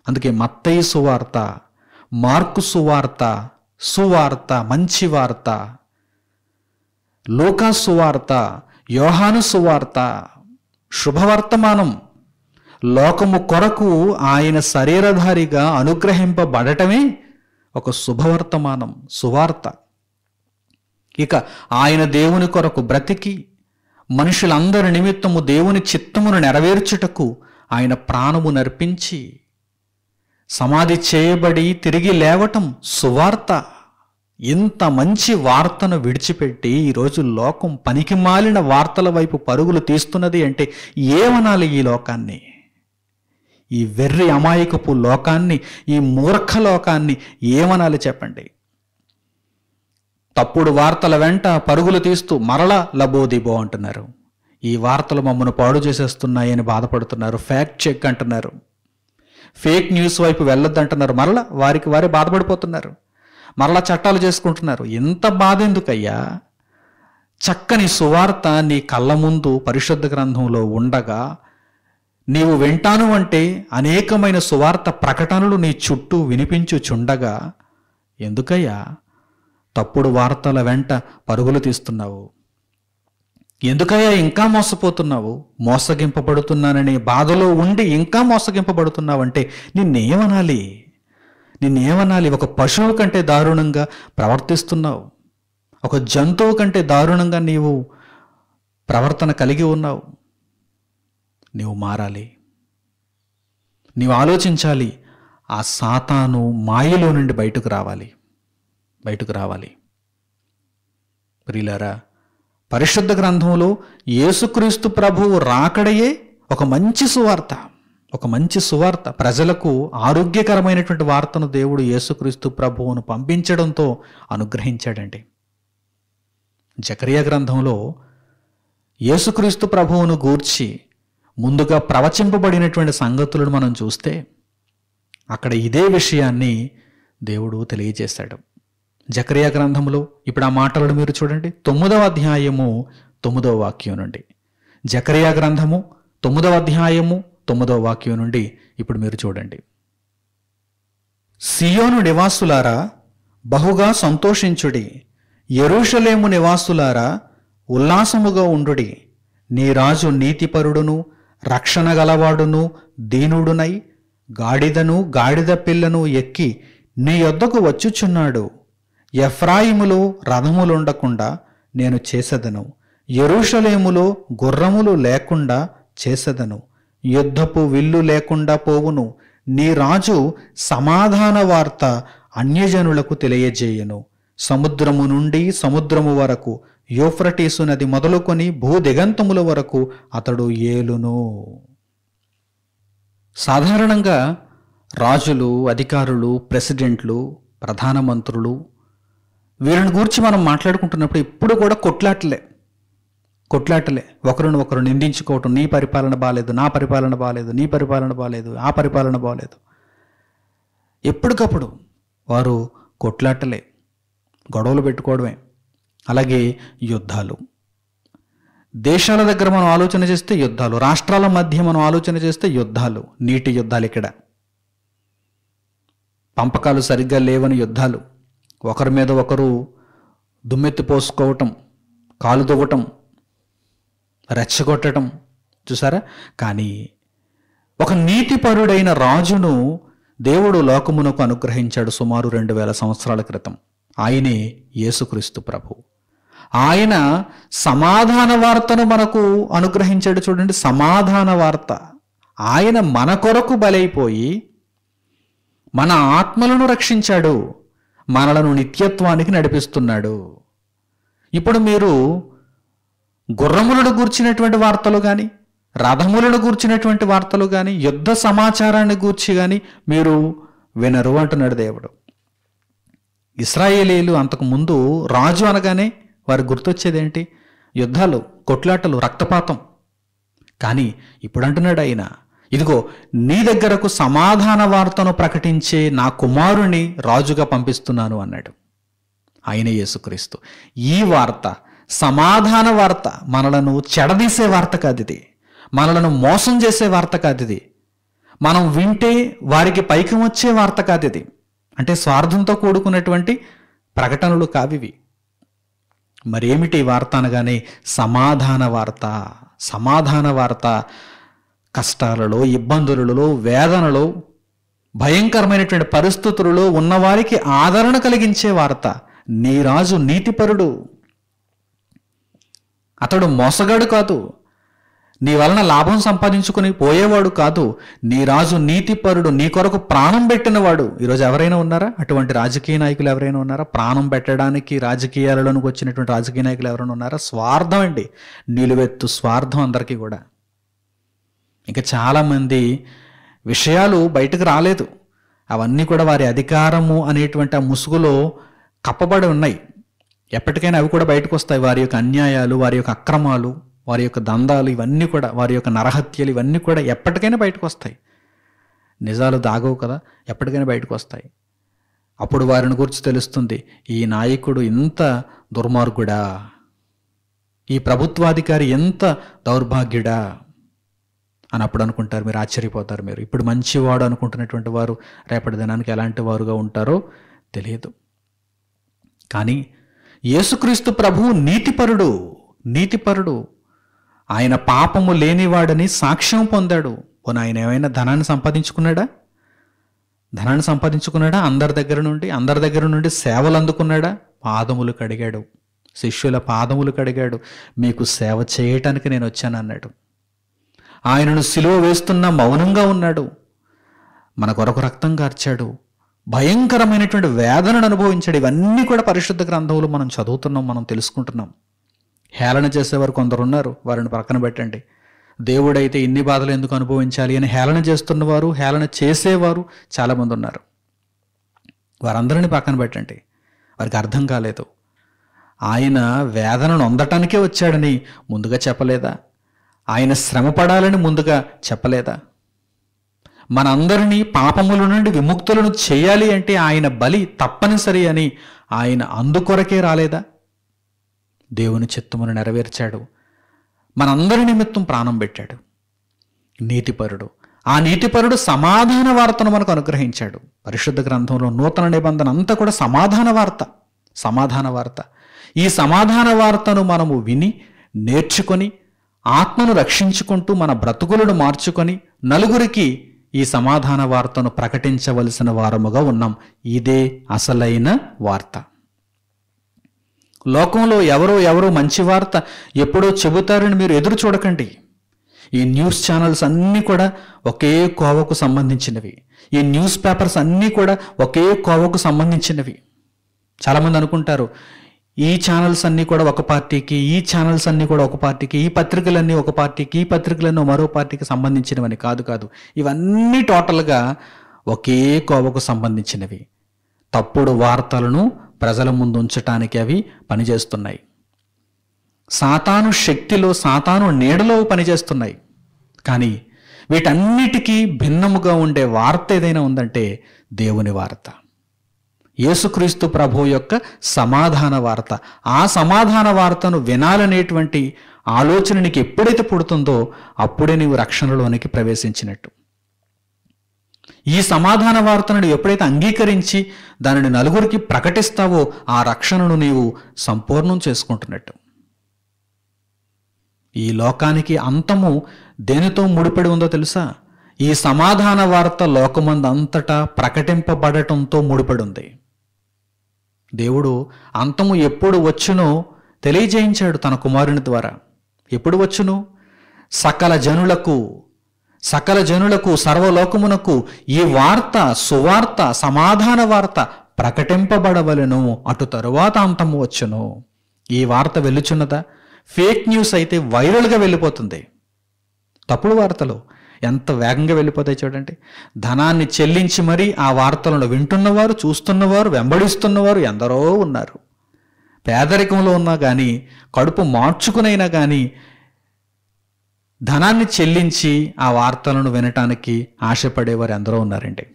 అందుకే మత్తయ్య సువార్త మార్కు సువార్త సువార్త మంచి వార్త లోకా సువార్త యోహాను సువార్త శుభవర్తమానం లోకము కొరకు ఆయన శరీరధారిగా అనుగ్రహింపబడటమే ఒక శుభవర్తమానం సువార్త ఇక ఆయన దేవుని కొరకు బ్రతికి మనుషులందరి నిమిత్తము దేవుని చిత్తమును నెరవేర్చుటకు ఆయన ప్రాణము నర్పించి సమాధి చేయబడి తిరిగి లేవటం సువార్త ఇంత మంచి వార్తను విడిచిపెట్టి ఈరోజు లోకం పనికి మాలిన వార్తల వైపు పరుగులు తీస్తున్నది అంటే ఏమనాలి ఈ లోకాన్ని ఈ వెర్రి అమాయకపు లోకాన్ని ఈ మూర్ఖ లోకాన్ని ఏమనాలి చెప్పండి తప్పుడు వార్తల వెంట పరుగులు తీస్తూ మరల లబోదిబో అంటున్నారు ఈ వార్తలు మమ్మను పాడు చేసేస్తున్నాయని బాధపడుతున్నారు ఫ్యాక్ట్ చెక్ అంటున్నారు ఫేక్ న్యూస్ వైపు అంటున్నారు మరల వారికి వారే బాధపడిపోతున్నారు మరలా చట్టాలు చేసుకుంటున్నారు ఎంత బాధ ఎందుకయ్యా చక్కని సువార్త నీ కళ్ళ ముందు పరిశుద్ధ గ్రంథంలో ఉండగా నీవు వింటాను అంటే అనేకమైన సువార్త ప్రకటనలు నీ చుట్టూ వినిపించుచుండగా ఎందుకయ్యా తప్పుడు వార్తల వెంట పరుగులు తీస్తున్నావు ఎందుకయ్యా ఇంకా మోసపోతున్నావు మోసగింపబడుతున్నానని బాధలో ఉండి ఇంకా మోసగింపబడుతున్నావంటే నిన్నేమనాలి నిన్నేమనాలి ఒక పశువు కంటే దారుణంగా ప్రవర్తిస్తున్నావు ఒక జంతువు కంటే దారుణంగా నీవు ప్రవర్తన కలిగి ఉన్నావు నీవు మారాలి నీవు ఆలోచించాలి ఆ సాతాను మాయలో నుండి బయటకు రావాలి బయటకు రావాలి ప్రియులారా పరిశుద్ధ గ్రంథంలో యేసుక్రీస్తు ప్రభువు రాకడయే ఒక మంచి సువార్త ఒక మంచి సువార్త ప్రజలకు ఆరోగ్యకరమైనటువంటి వార్తను దేవుడు యేసుక్రీస్తు ప్రభువును పంపించడంతో అనుగ్రహించాడండి జకరియ గ్రంథంలో యేసుక్రీస్తు ప్రభువును గూర్చి ముందుగా ప్రవచింపబడినటువంటి సంగతులను మనం చూస్తే అక్కడ ఇదే విషయాన్ని దేవుడు తెలియజేశాడు జకరియా గ్రంథంలో ఇప్పుడు ఆ మాటలను మీరు చూడండి తొమ్మిదవ అధ్యాయము తొమ్మిదవ వాక్యం నుండి జకరియా గ్రంథము తొమ్మిదవ అధ్యాయము తొమ్మిదవ వాక్యం నుండి ఇప్పుడు మీరు చూడండి సియోను నివాసులారా బహుగా సంతోషించుడి ఎరుషలేము నివాసులారా ఉల్లాసముగా ఉండుడి నీ రాజు నీతిపరుడును రక్షణ గలవాడును దీనుడునై గాడిదను గాడిద పిల్లను ఎక్కి నీ యొద్దకు వచ్చుచున్నాడు ఎఫ్రాయిములో రథములుండకుండా నేను చేసెదను ఎరుషలేములో గుర్రములు లేకుండా చేసెదను యుద్ధపు విల్లు లేకుండా పోవును నీ రాజు సమాధాన వార్త అన్యజనులకు తెలియజేయను సముద్రము నుండి సముద్రము వరకు యూఫ్రటీసు నది మొదలుకొని భూదిగంతముల వరకు అతడు ఏలును సాధారణంగా రాజులు అధికారులు ప్రెసిడెంట్లు ప్రధానమంత్రులు వీళ్ళని గురించి మనం మాట్లాడుకుంటున్నప్పుడు ఎప్పుడు కూడా కొట్లాటలే కొట్లాటలే ఒకరిని ఒకరు నిందించుకోవటం నీ పరిపాలన బాగాలేదు నా పరిపాలన బాగాలేదు నీ పరిపాలన బాగాలేదు ఆ పరిపాలన బాగాలేదు ఎప్పటికప్పుడు వారు కొట్లాటలే గొడవలు పెట్టుకోవడమే అలాగే యుద్ధాలు దేశాల దగ్గర మనం ఆలోచన చేస్తే యుద్ధాలు రాష్ట్రాల మధ్య మనం ఆలోచన చేస్తే యుద్ధాలు నీటి యుద్ధాలు ఇక్కడ పంపకాలు సరిగ్గా లేవని యుద్ధాలు ఒకరి మీద ఒకరు దుమ్మెత్తి పోసుకోవటం కాలు దువ్వటం రెచ్చగొట్టడం చూసారా కానీ ఒక నీతిపరుడైన రాజును దేవుడు లోకమునకు అనుగ్రహించాడు సుమారు రెండు వేల సంవత్సరాల క్రితం ఆయనే యేసుక్రీస్తు ప్రభు ఆయన సమాధాన వార్తను మనకు అనుగ్రహించాడు చూడండి సమాధాన వార్త ఆయన మన కొరకు బలైపోయి మన ఆత్మలను రక్షించాడు మనలను నిత్యత్వానికి నడిపిస్తున్నాడు ఇప్పుడు మీరు గుర్రములను గూర్చినటువంటి వార్తలు కానీ రథములను గూర్చినటువంటి వార్తలు కానీ యుద్ధ సమాచారాన్ని గూర్చి కానీ మీరు వినరు అంటున్నాడు దేవుడు ఇస్రాయేలీలు అంతకుముందు రాజు అనగానే వారు గుర్తొచ్చేదేంటి యుద్ధాలు కొట్లాటలు రక్తపాతం కానీ ఇప్పుడు అంటున్నాడు ఆయన ఇదిగో నీ దగ్గరకు సమాధాన వార్తను ప్రకటించే నా కుమారుని రాజుగా పంపిస్తున్నాను అన్నాడు ఆయన యేసుక్రీస్తు ఈ వార్త సమాధాన వార్త మనలను చెడదీసే వార్త కాదు ఇది మనలను మోసం చేసే వార్త కాదు ఇది మనం వింటే వారికి పైకి వచ్చే వార్త కాదు ఇది అంటే స్వార్థంతో కూడుకున్నటువంటి ప్రకటనలు కావివి మరేమిటి వార్త అనగానే సమాధాన వార్త సమాధాన వార్త కష్టాలలో ఇబ్బందులలో వేదనలో భయంకరమైనటువంటి పరిస్థితులలో ఉన్నవారికి ఆదరణ కలిగించే వార్త నీ రాజు నీతిపరుడు అతడు మోసగాడు కాదు నీ వలన లాభం సంపాదించుకుని పోయేవాడు కాదు నీ రాజు నీతిపరుడు నీ కొరకు ప్రాణం పెట్టినవాడు ఈరోజు ఎవరైనా ఉన్నారా అటువంటి రాజకీయ నాయకులు ఎవరైనా ఉన్నారా ప్రాణం పెట్టడానికి రాజకీయాలలోనికి వచ్చినటువంటి రాజకీయ నాయకులు ఎవరైనా ఉన్నారా స్వార్థం అండి నిలువెత్తు స్వార్థం అందరికీ కూడా ఇంకా చాలామంది విషయాలు బయటకు రాలేదు అవన్నీ కూడా వారి అధికారము అనేటువంటి ఆ ముసుగులో కప్పబడి ఉన్నాయి ఎప్పటికైనా అవి కూడా బయటకు వస్తాయి వారి యొక్క అన్యాయాలు వారి యొక్క అక్రమాలు వారి యొక్క దందాలు ఇవన్నీ కూడా వారి యొక్క నరహత్యలు ఇవన్నీ కూడా ఎప్పటికైనా బయటకు వస్తాయి నిజాలు దాగవు కదా ఎప్పటికైనా బయటకు వస్తాయి అప్పుడు వారిని గురించి తెలుస్తుంది ఈ నాయకుడు ఇంత దుర్మార్గుడా ఈ ప్రభుత్వాధికారి ఎంత దౌర్భాగ్యుడా అని అప్పుడు అనుకుంటారు మీరు ఆశ్చర్యపోతారు మీరు ఇప్పుడు మంచివాడు అనుకుంటున్నటువంటి వారు రేపటి దినానికి ఎలాంటి వారుగా ఉంటారో తెలియదు కానీ యేసుక్రీస్తు ప్రభువు నీతిపరుడు నీతిపరుడు ఆయన పాపము లేనివాడని సాక్ష్యం పొందాడు పోనీ ఆయన ఏమైనా ధనాన్ని సంపాదించుకున్నాడా ధనాన్ని సంపాదించుకున్నాడా అందరి దగ్గర నుండి అందరి దగ్గర నుండి సేవలు అందుకున్నాడా పాదములు కడిగాడు శిష్యుల పాదములు కడిగాడు మీకు సేవ చేయటానికి నేను వచ్చాను అన్నాడు ఆయనను సిలువ వేస్తున్న మౌనంగా ఉన్నాడు మన కొరకు రక్తం కార్చాడు భయంకరమైనటువంటి వేదనను అనుభవించాడు ఇవన్నీ కూడా పరిశుద్ధ గ్రంథములు మనం చదువుతున్నాం మనం తెలుసుకుంటున్నాం హేళన చేసేవారు కొందరు ఉన్నారు వారిని పక్కన పెట్టండి దేవుడైతే ఇన్ని బాధలు ఎందుకు అనుభవించాలి అని హేళన చేస్తున్నవారు హేళన చేసేవారు చాలామంది ఉన్నారు వారందరిని పక్కన పెట్టండి వారికి అర్థం కాలేదు ఆయన వేదనను అందటానికే వచ్చాడని ముందుగా చెప్పలేదా ఆయన శ్రమపడాలని ముందుగా చెప్పలేదా మనందరినీ పాపముల నుండి విముక్తులను చేయాలి అంటే ఆయన బలి తప్పనిసరి అని ఆయన అందుకొరకే రాలేదా దేవుని చిత్తమును నెరవేర్చాడు మనందరి నిమిత్తం ప్రాణం పెట్టాడు నీతిపరుడు ఆ నీతిపరుడు సమాధాన వార్తను మనకు అనుగ్రహించాడు పరిశుద్ధ గ్రంథంలో నూతన నిబంధన అంతా కూడా సమాధాన వార్త సమాధాన వార్త ఈ సమాధాన వార్తను మనము విని నేర్చుకొని ఆత్మను రక్షించుకుంటూ మన బ్రతుకులను మార్చుకొని నలుగురికి ఈ సమాధాన వార్తను ప్రకటించవలసిన వారముగా ఉన్నాం ఇదే అసలైన వార్త లోకంలో ఎవరో ఎవరో మంచి వార్త ఎప్పుడో చెబుతారని మీరు ఎదురు చూడకండి ఈ న్యూస్ ఛానల్స్ అన్నీ కూడా ఒకే కోవకు సంబంధించినవి ఈ న్యూస్ పేపర్స్ అన్నీ కూడా ఒకే కోవకు సంబంధించినవి చాలామంది అనుకుంటారు ఈ ఛానల్స్ అన్నీ కూడా ఒక పార్టీకి ఈ ఛానల్స్ అన్నీ కూడా ఒక పార్టీకి ఈ పత్రికలన్నీ ఒక పార్టీకి ఈ పత్రికలన్నీ మరో పార్టీకి సంబంధించినవని కాదు కాదు ఇవన్నీ టోటల్గా ఒకే కోవకు సంబంధించినవి తప్పుడు వార్తలను ప్రజల ముందు ఉంచటానికి అవి పనిచేస్తున్నాయి సాతాను శక్తిలో సాతాను నీడలో పనిచేస్తున్నాయి కానీ వీటన్నిటికీ భిన్నముగా ఉండే వార్త ఏదైనా ఉందంటే దేవుని వార్త యేసుక్రీస్తు ప్రభు యొక్క సమాధాన వార్త ఆ సమాధాన వార్తను వినాలనేటువంటి ఆలోచన నీకు ఎప్పుడైతే పుడుతుందో అప్పుడే నీవు రక్షణలోనికి ప్రవేశించినట్టు ఈ సమాధాన వార్తను ఎప్పుడైతే అంగీకరించి దానిని నలుగురికి ప్రకటిస్తావో ఆ రక్షణను నీవు సంపూర్ణం చేసుకుంటున్నట్టు ఈ లోకానికి అంతము దేనితో ముడిపడి ఉందో తెలుసా ఈ సమాధాన వార్త అంతటా ప్రకటింపబడటంతో ముడిపడింది దేవుడు అంతము ఎప్పుడు వచ్చునో తెలియజేయించాడు తన కుమారుని ద్వారా ఎప్పుడు వచ్చును సకల జనులకు సకల జనులకు సర్వలోకమునకు ఈ వార్త సువార్త సమాధాన వార్త ప్రకటింపబడవలను అటు తరువాత అంతము వచ్చును ఈ వార్త వెళ్ళుచున్నదా ఫేక్ న్యూస్ అయితే వైరల్గా వెళ్ళిపోతుంది తప్పుడు వార్తలు ఎంత వేగంగా వెళ్ళిపోతాయి చూడండి ధనాన్ని చెల్లించి మరీ ఆ వార్తలను వింటున్నవారు చూస్తున్నవారు వెంబడిస్తున్నవారు ఎందరో ఉన్నారు పేదరికంలో ఉన్నా కానీ కడుపు మార్చుకునైనా కానీ ధనాన్ని చెల్లించి ఆ వార్తలను వినటానికి ఆశపడేవారు ఎందరో ఉన్నారండి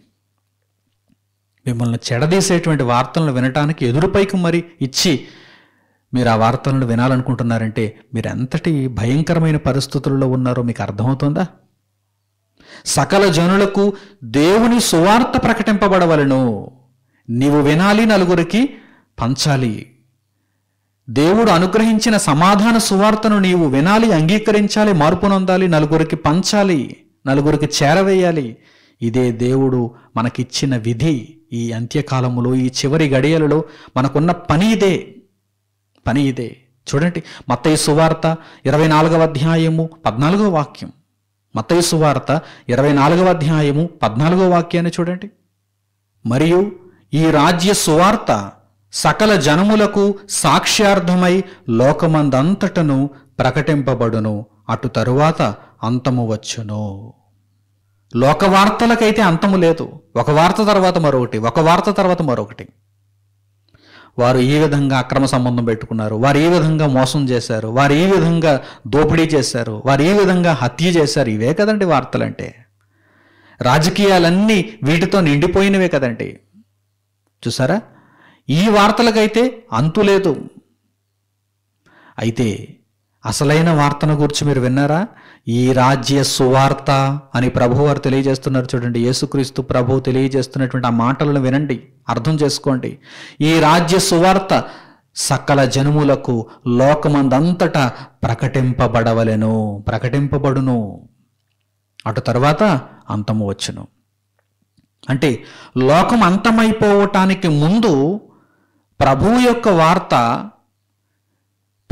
మిమ్మల్ని చెడదీసేటువంటి వార్తలను వినటానికి ఎదురుపైకి మరి ఇచ్చి మీరు ఆ వార్తలను వినాలనుకుంటున్నారంటే మీరు ఎంతటి భయంకరమైన పరిస్థితుల్లో ఉన్నారో మీకు అర్థమవుతుందా సకల జనులకు దేవుని సువార్త ప్రకటింపబడవలను నీవు వినాలి నలుగురికి పంచాలి దేవుడు అనుగ్రహించిన సమాధాన సువార్తను నీవు వినాలి అంగీకరించాలి మార్పు నొందాలి నలుగురికి పంచాలి నలుగురికి చేరవేయాలి ఇదే దేవుడు మనకిచ్చిన విధి ఈ అంత్యకాలములో ఈ చివరి గడియలలో మనకున్న పని ఇదే పని ఇదే చూడండి మత్తయ్య సువార్త ఇరవై నాలుగవ అధ్యాయము పద్నాలుగో వాక్యం మతయుసు వార్త ఇరవై నాలుగవ అధ్యాయము పద్నాలుగో వాక్యాన్ని చూడండి మరియు ఈ రాజ్య సువార్త సకల జనములకు సాక్ష్యార్థమై లోకమందంతటను ప్రకటింపబడును అటు తరువాత అంతము వచ్చును లోకవార్తలకైతే అంతము లేదు ఒక వార్త తర్వాత మరొకటి ఒక వార్త తర్వాత మరొకటి వారు ఈ విధంగా అక్రమ సంబంధం పెట్టుకున్నారు వారు ఈ విధంగా మోసం చేశారు వారు ఈ విధంగా దోపిడీ చేశారు వారు ఏ విధంగా హత్య చేశారు ఇవే కదండి వార్తలంటే రాజకీయాలన్నీ వీటితో నిండిపోయినవే కదండి చూసారా ఈ వార్తలకైతే అంతు లేదు అయితే అసలైన వార్తను గురించి మీరు విన్నారా ఈ రాజ్య సువార్త అని ప్రభువారు తెలియజేస్తున్నారు చూడండి యేసుక్రీస్తు ప్రభు తెలియజేస్తున్నటువంటి ఆ మాటలను వినండి అర్థం చేసుకోండి ఈ రాజ్య సువార్త సకల జనుములకు లోకమందంతటా ప్రకటింపబడవలెను ప్రకటింపబడును అటు తర్వాత అంతము వచ్చును అంటే లోకం అంతమైపోవటానికి ముందు ప్రభువు యొక్క వార్త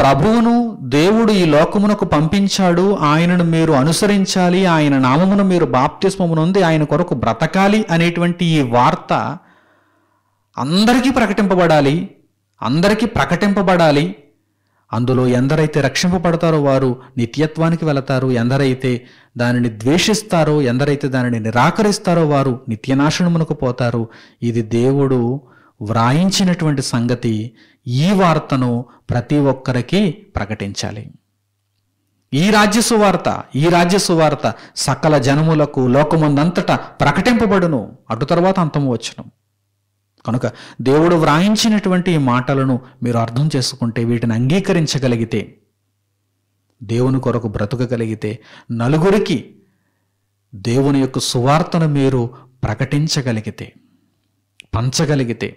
ప్రభువును దేవుడు ఈ లోకమునకు పంపించాడు ఆయనను మీరు అనుసరించాలి ఆయన నామమును మీరు బాప్తిస్మమునుంది ఆయన కొరకు బ్రతకాలి అనేటువంటి ఈ వార్త అందరికీ ప్రకటింపబడాలి అందరికీ ప్రకటింపబడాలి అందులో ఎందరైతే రక్షింపబడతారో వారు నిత్యత్వానికి వెళతారు ఎందరైతే దానిని ద్వేషిస్తారో ఎందరైతే దానిని నిరాకరిస్తారో వారు నిత్యనాశనమునకు పోతారు ఇది దేవుడు వ్రాయించినటువంటి సంగతి ఈ వార్తను ప్రతి ఒక్కరికి ప్రకటించాలి ఈ రాజ్య సువార్త ఈ రాజ్య సువార్త సకల జనములకు లోకముందంతటా ప్రకటింపబడును అటు తర్వాత అంతము వచ్చును కనుక దేవుడు వ్రాయించినటువంటి ఈ మాటలను మీరు అర్థం చేసుకుంటే వీటిని అంగీకరించగలిగితే దేవుని కొరకు బ్రతకగలిగితే నలుగురికి దేవుని యొక్క సువార్తను మీరు ప్రకటించగలిగితే పంచగలిగితే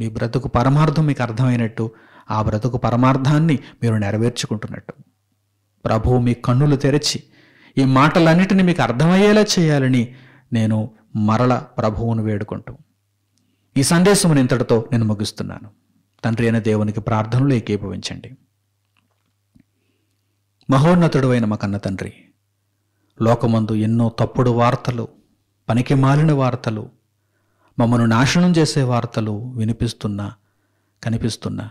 మీ బ్రతుకు పరమార్థం మీకు అర్థమైనట్టు ఆ బ్రతుకు పరమార్థాన్ని మీరు నెరవేర్చుకుంటున్నట్టు ప్రభువు మీ కన్నులు తెరచి ఈ మాటలన్నిటిని మీకు అర్థమయ్యేలా చేయాలని నేను మరల ప్రభువును వేడుకుంటూ ఈ సందేశం ఇంతటితో నేను ముగిస్తున్నాను తండ్రి అయిన దేవునికి ప్రార్థనలు ఏకీభవించండి మహోన్నతుడు అయిన మా కన్న తండ్రి లోకమందు ఎన్నో తప్పుడు వార్తలు పనికి మాలిన వార్తలు మమ్మను నాశనం చేసే వార్తలు వినిపిస్తున్నా కనిపిస్తున్నా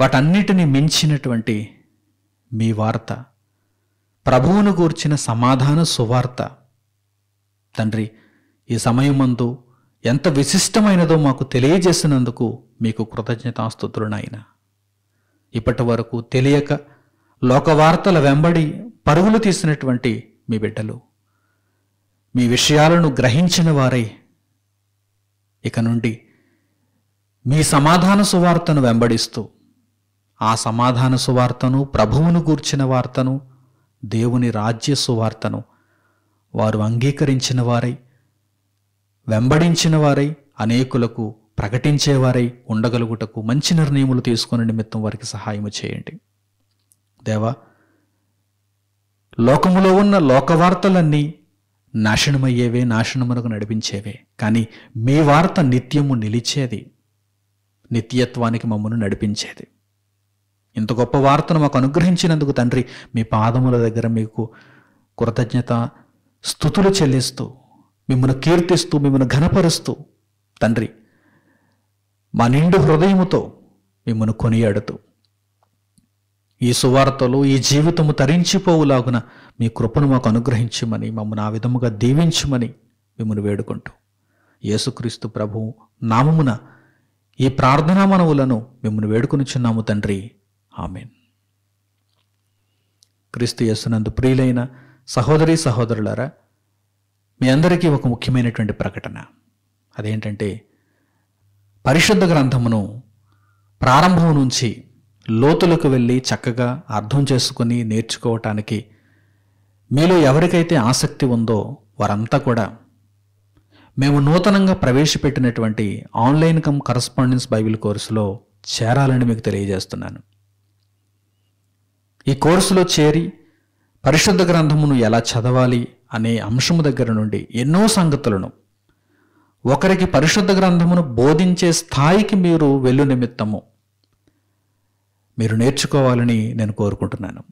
వాటన్నిటిని మించినటువంటి మీ వార్త ప్రభువును గూర్చిన సమాధాన సువార్త తండ్రి ఈ సమయమందు ఎంత విశిష్టమైనదో మాకు తెలియజేసినందుకు మీకు కృతజ్ఞతాస్థుతులు నాయన ఇప్పటి వరకు తెలియక లోకవార్తల వెంబడి పరుగులు తీసినటువంటి మీ బిడ్డలు మీ విషయాలను గ్రహించిన వారై ఇక నుండి మీ సమాధాన సువార్తను వెంబడిస్తూ ఆ సమాధాన సువార్తను ప్రభువును గూర్చిన వార్తను దేవుని రాజ్య సువార్తను వారు అంగీకరించిన వారై వెంబడించిన వారై అనేకులకు ప్రకటించేవారై ఉండగలుగుటకు మంచి నిర్ణయములు తీసుకునే నిమిత్తం వారికి సహాయము చేయండి దేవా లోకములో ఉన్న లోకవార్తలన్నీ నాశనమయ్యేవే నాశనమునకు నడిపించేవే కానీ మీ వార్త నిత్యము నిలిచేది నిత్యత్వానికి మమ్మను నడిపించేది ఇంత గొప్ప వార్తను మాకు అనుగ్రహించినందుకు తండ్రి మీ పాదముల దగ్గర మీకు కృతజ్ఞత స్థుతులు చెల్లిస్తూ మిమ్మల్ని కీర్తిస్తూ మిమ్మల్ని ఘనపరుస్తూ తండ్రి మా నిండు హృదయముతో మిమ్మల్ని కొనియాడుతూ ఈ సువార్తలు ఈ జీవితము తరించిపోవులాగున మీ కృపను మాకు అనుగ్రహించమని మమ్మల్ని ఆ విధముగా దీవించమని మిమ్మల్ని వేడుకుంటూ యేసుక్రీస్తు ప్రభు నామమున ఈ ప్రార్థనా మనవులను మిమ్మల్ని వేడుకొనిచున్నాము తండ్రి ఆమెన్ క్రీస్తు యేసునందు ప్రియులైన సహోదరి సహోదరులారా మీ అందరికీ ఒక ముఖ్యమైనటువంటి ప్రకటన అదేంటంటే పరిశుద్ధ గ్రంథమును ప్రారంభం నుంచి లోతులకు వెళ్ళి చక్కగా అర్థం చేసుకుని నేర్చుకోవటానికి మీలో ఎవరికైతే ఆసక్తి ఉందో వారంతా కూడా మేము నూతనంగా ప్రవేశపెట్టినటువంటి ఆన్లైన్ కమ్ కరస్పాండెన్స్ బైబిల్ కోర్సులో చేరాలని మీకు తెలియజేస్తున్నాను ఈ కోర్సులో చేరి పరిశుద్ధ గ్రంథమును ఎలా చదవాలి అనే అంశము దగ్గర నుండి ఎన్నో సంగతులను ఒకరికి పరిశుద్ధ గ్రంథమును బోధించే స్థాయికి మీరు వెళ్ళు నిమిత్తము మీరు నేర్చుకోవాలని నేను కోరుకుంటున్నాను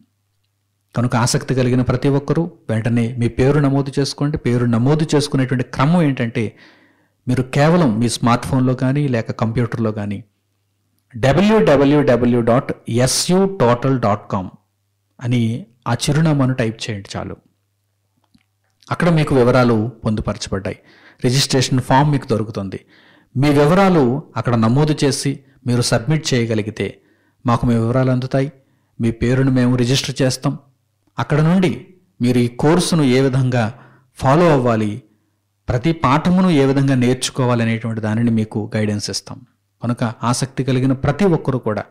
కనుక ఆసక్తి కలిగిన ప్రతి ఒక్కరూ వెంటనే మీ పేరు నమోదు చేసుకోండి పేరు నమోదు చేసుకునేటువంటి క్రమం ఏంటంటే మీరు కేవలం మీ స్మార్ట్ ఫోన్లో కానీ లేక కంప్యూటర్లో కానీ డబ్ల్యూడబ్ల్యూడబ్ల్యూ dot SU total dot com అని ఆ చిరునామాను టైప్ చేయండి చాలు అక్కడ మీకు వివరాలు పొందుపరచబడ్డాయి రిజిస్ట్రేషన్ ఫామ్ మీకు దొరుకుతుంది మీ వివరాలు అక్కడ నమోదు చేసి మీరు సబ్మిట్ చేయగలిగితే మాకు మీ వివరాలు అందుతాయి మీ పేరును మేము రిజిస్టర్ చేస్తాం అక్కడ నుండి మీరు ఈ కోర్సును ఏ విధంగా ఫాలో అవ్వాలి ప్రతి పాఠమును ఏ విధంగా నేర్చుకోవాలనేటువంటి దానిని మీకు గైడెన్స్ ఇస్తాం కనుక ఆసక్తి కలిగిన ప్రతి ఒక్కరు కూడా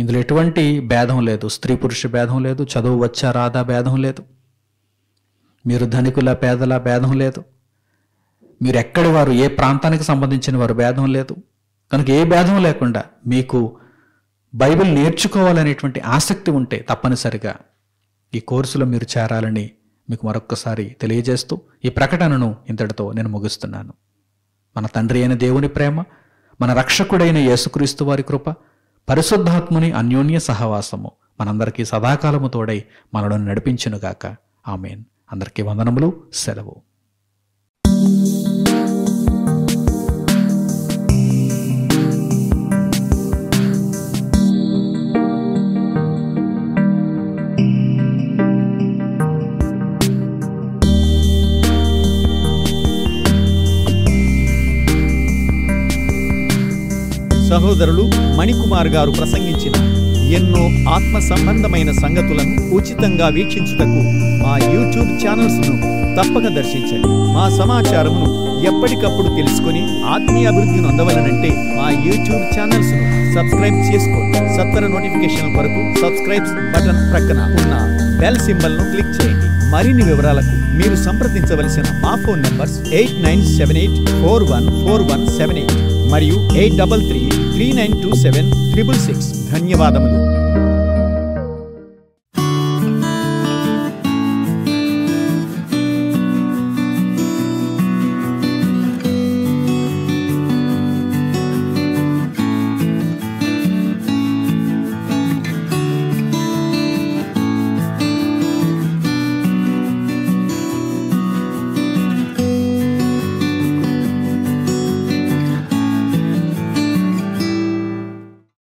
ఇందులో ఎటువంటి భేదం లేదు స్త్రీ పురుష భేదం లేదు చదువు వచ్చా రాదా భేదం లేదు మీరు ధనికుల పేదల భేదం లేదు మీరు ఎక్కడి వారు ఏ ప్రాంతానికి సంబంధించిన వారు భేదం లేదు కనుక ఏ భేదం లేకుండా మీకు బైబిల్ నేర్చుకోవాలనేటువంటి ఆసక్తి ఉంటే తప్పనిసరిగా ఈ కోర్సులో మీరు చేరాలని మీకు మరొక్కసారి తెలియజేస్తూ ఈ ప్రకటనను ఇంతటితో నేను ముగిస్తున్నాను మన తండ్రి అయిన దేవుని ప్రేమ మన రక్షకుడైన యేసుక్రీస్తు వారి కృప పరిశుద్ధాత్ముని అన్యోన్య సహవాసము మనందరికీ సదాకాలము తోడై మనలను నడిపించునుగాక ఆమెన్ అందరికీ వందనములు సెలవు సహోదరులు మణికుమార్ గారు ప్రసంగించిన ఎన్నో ఆత్మ సంబంధమైన సంగతులను ఉచితంగా వీక్షించుటకు మా యూట్యూబ్ ఛానల్స్ను తప్పక దర్శించండి మా సమాచారమును ఎప్పటికప్పుడు తెలుసుకొని ఆత్మీయ అభివృద్ధి నొందవలనంటే మా యూట్యూబ్ ఛానల్స్ ను సబ్స్క్రైబ్ చేసుకోండి సత్వర నోటిఫికేషన్ వరకు సబ్స్క్రైబ్స్ బటన్ ప్రక్కన ఉన్న బెల్ సింబల్ ను క్లిక్ చేయండి మరిన్ని వివరాలకు మీరు సంప్రదించవలసిన మా phone numbers eight nine seven eight four one four one seven eight మరియు eight double three three nine two seven triple six ధన్యవాదములు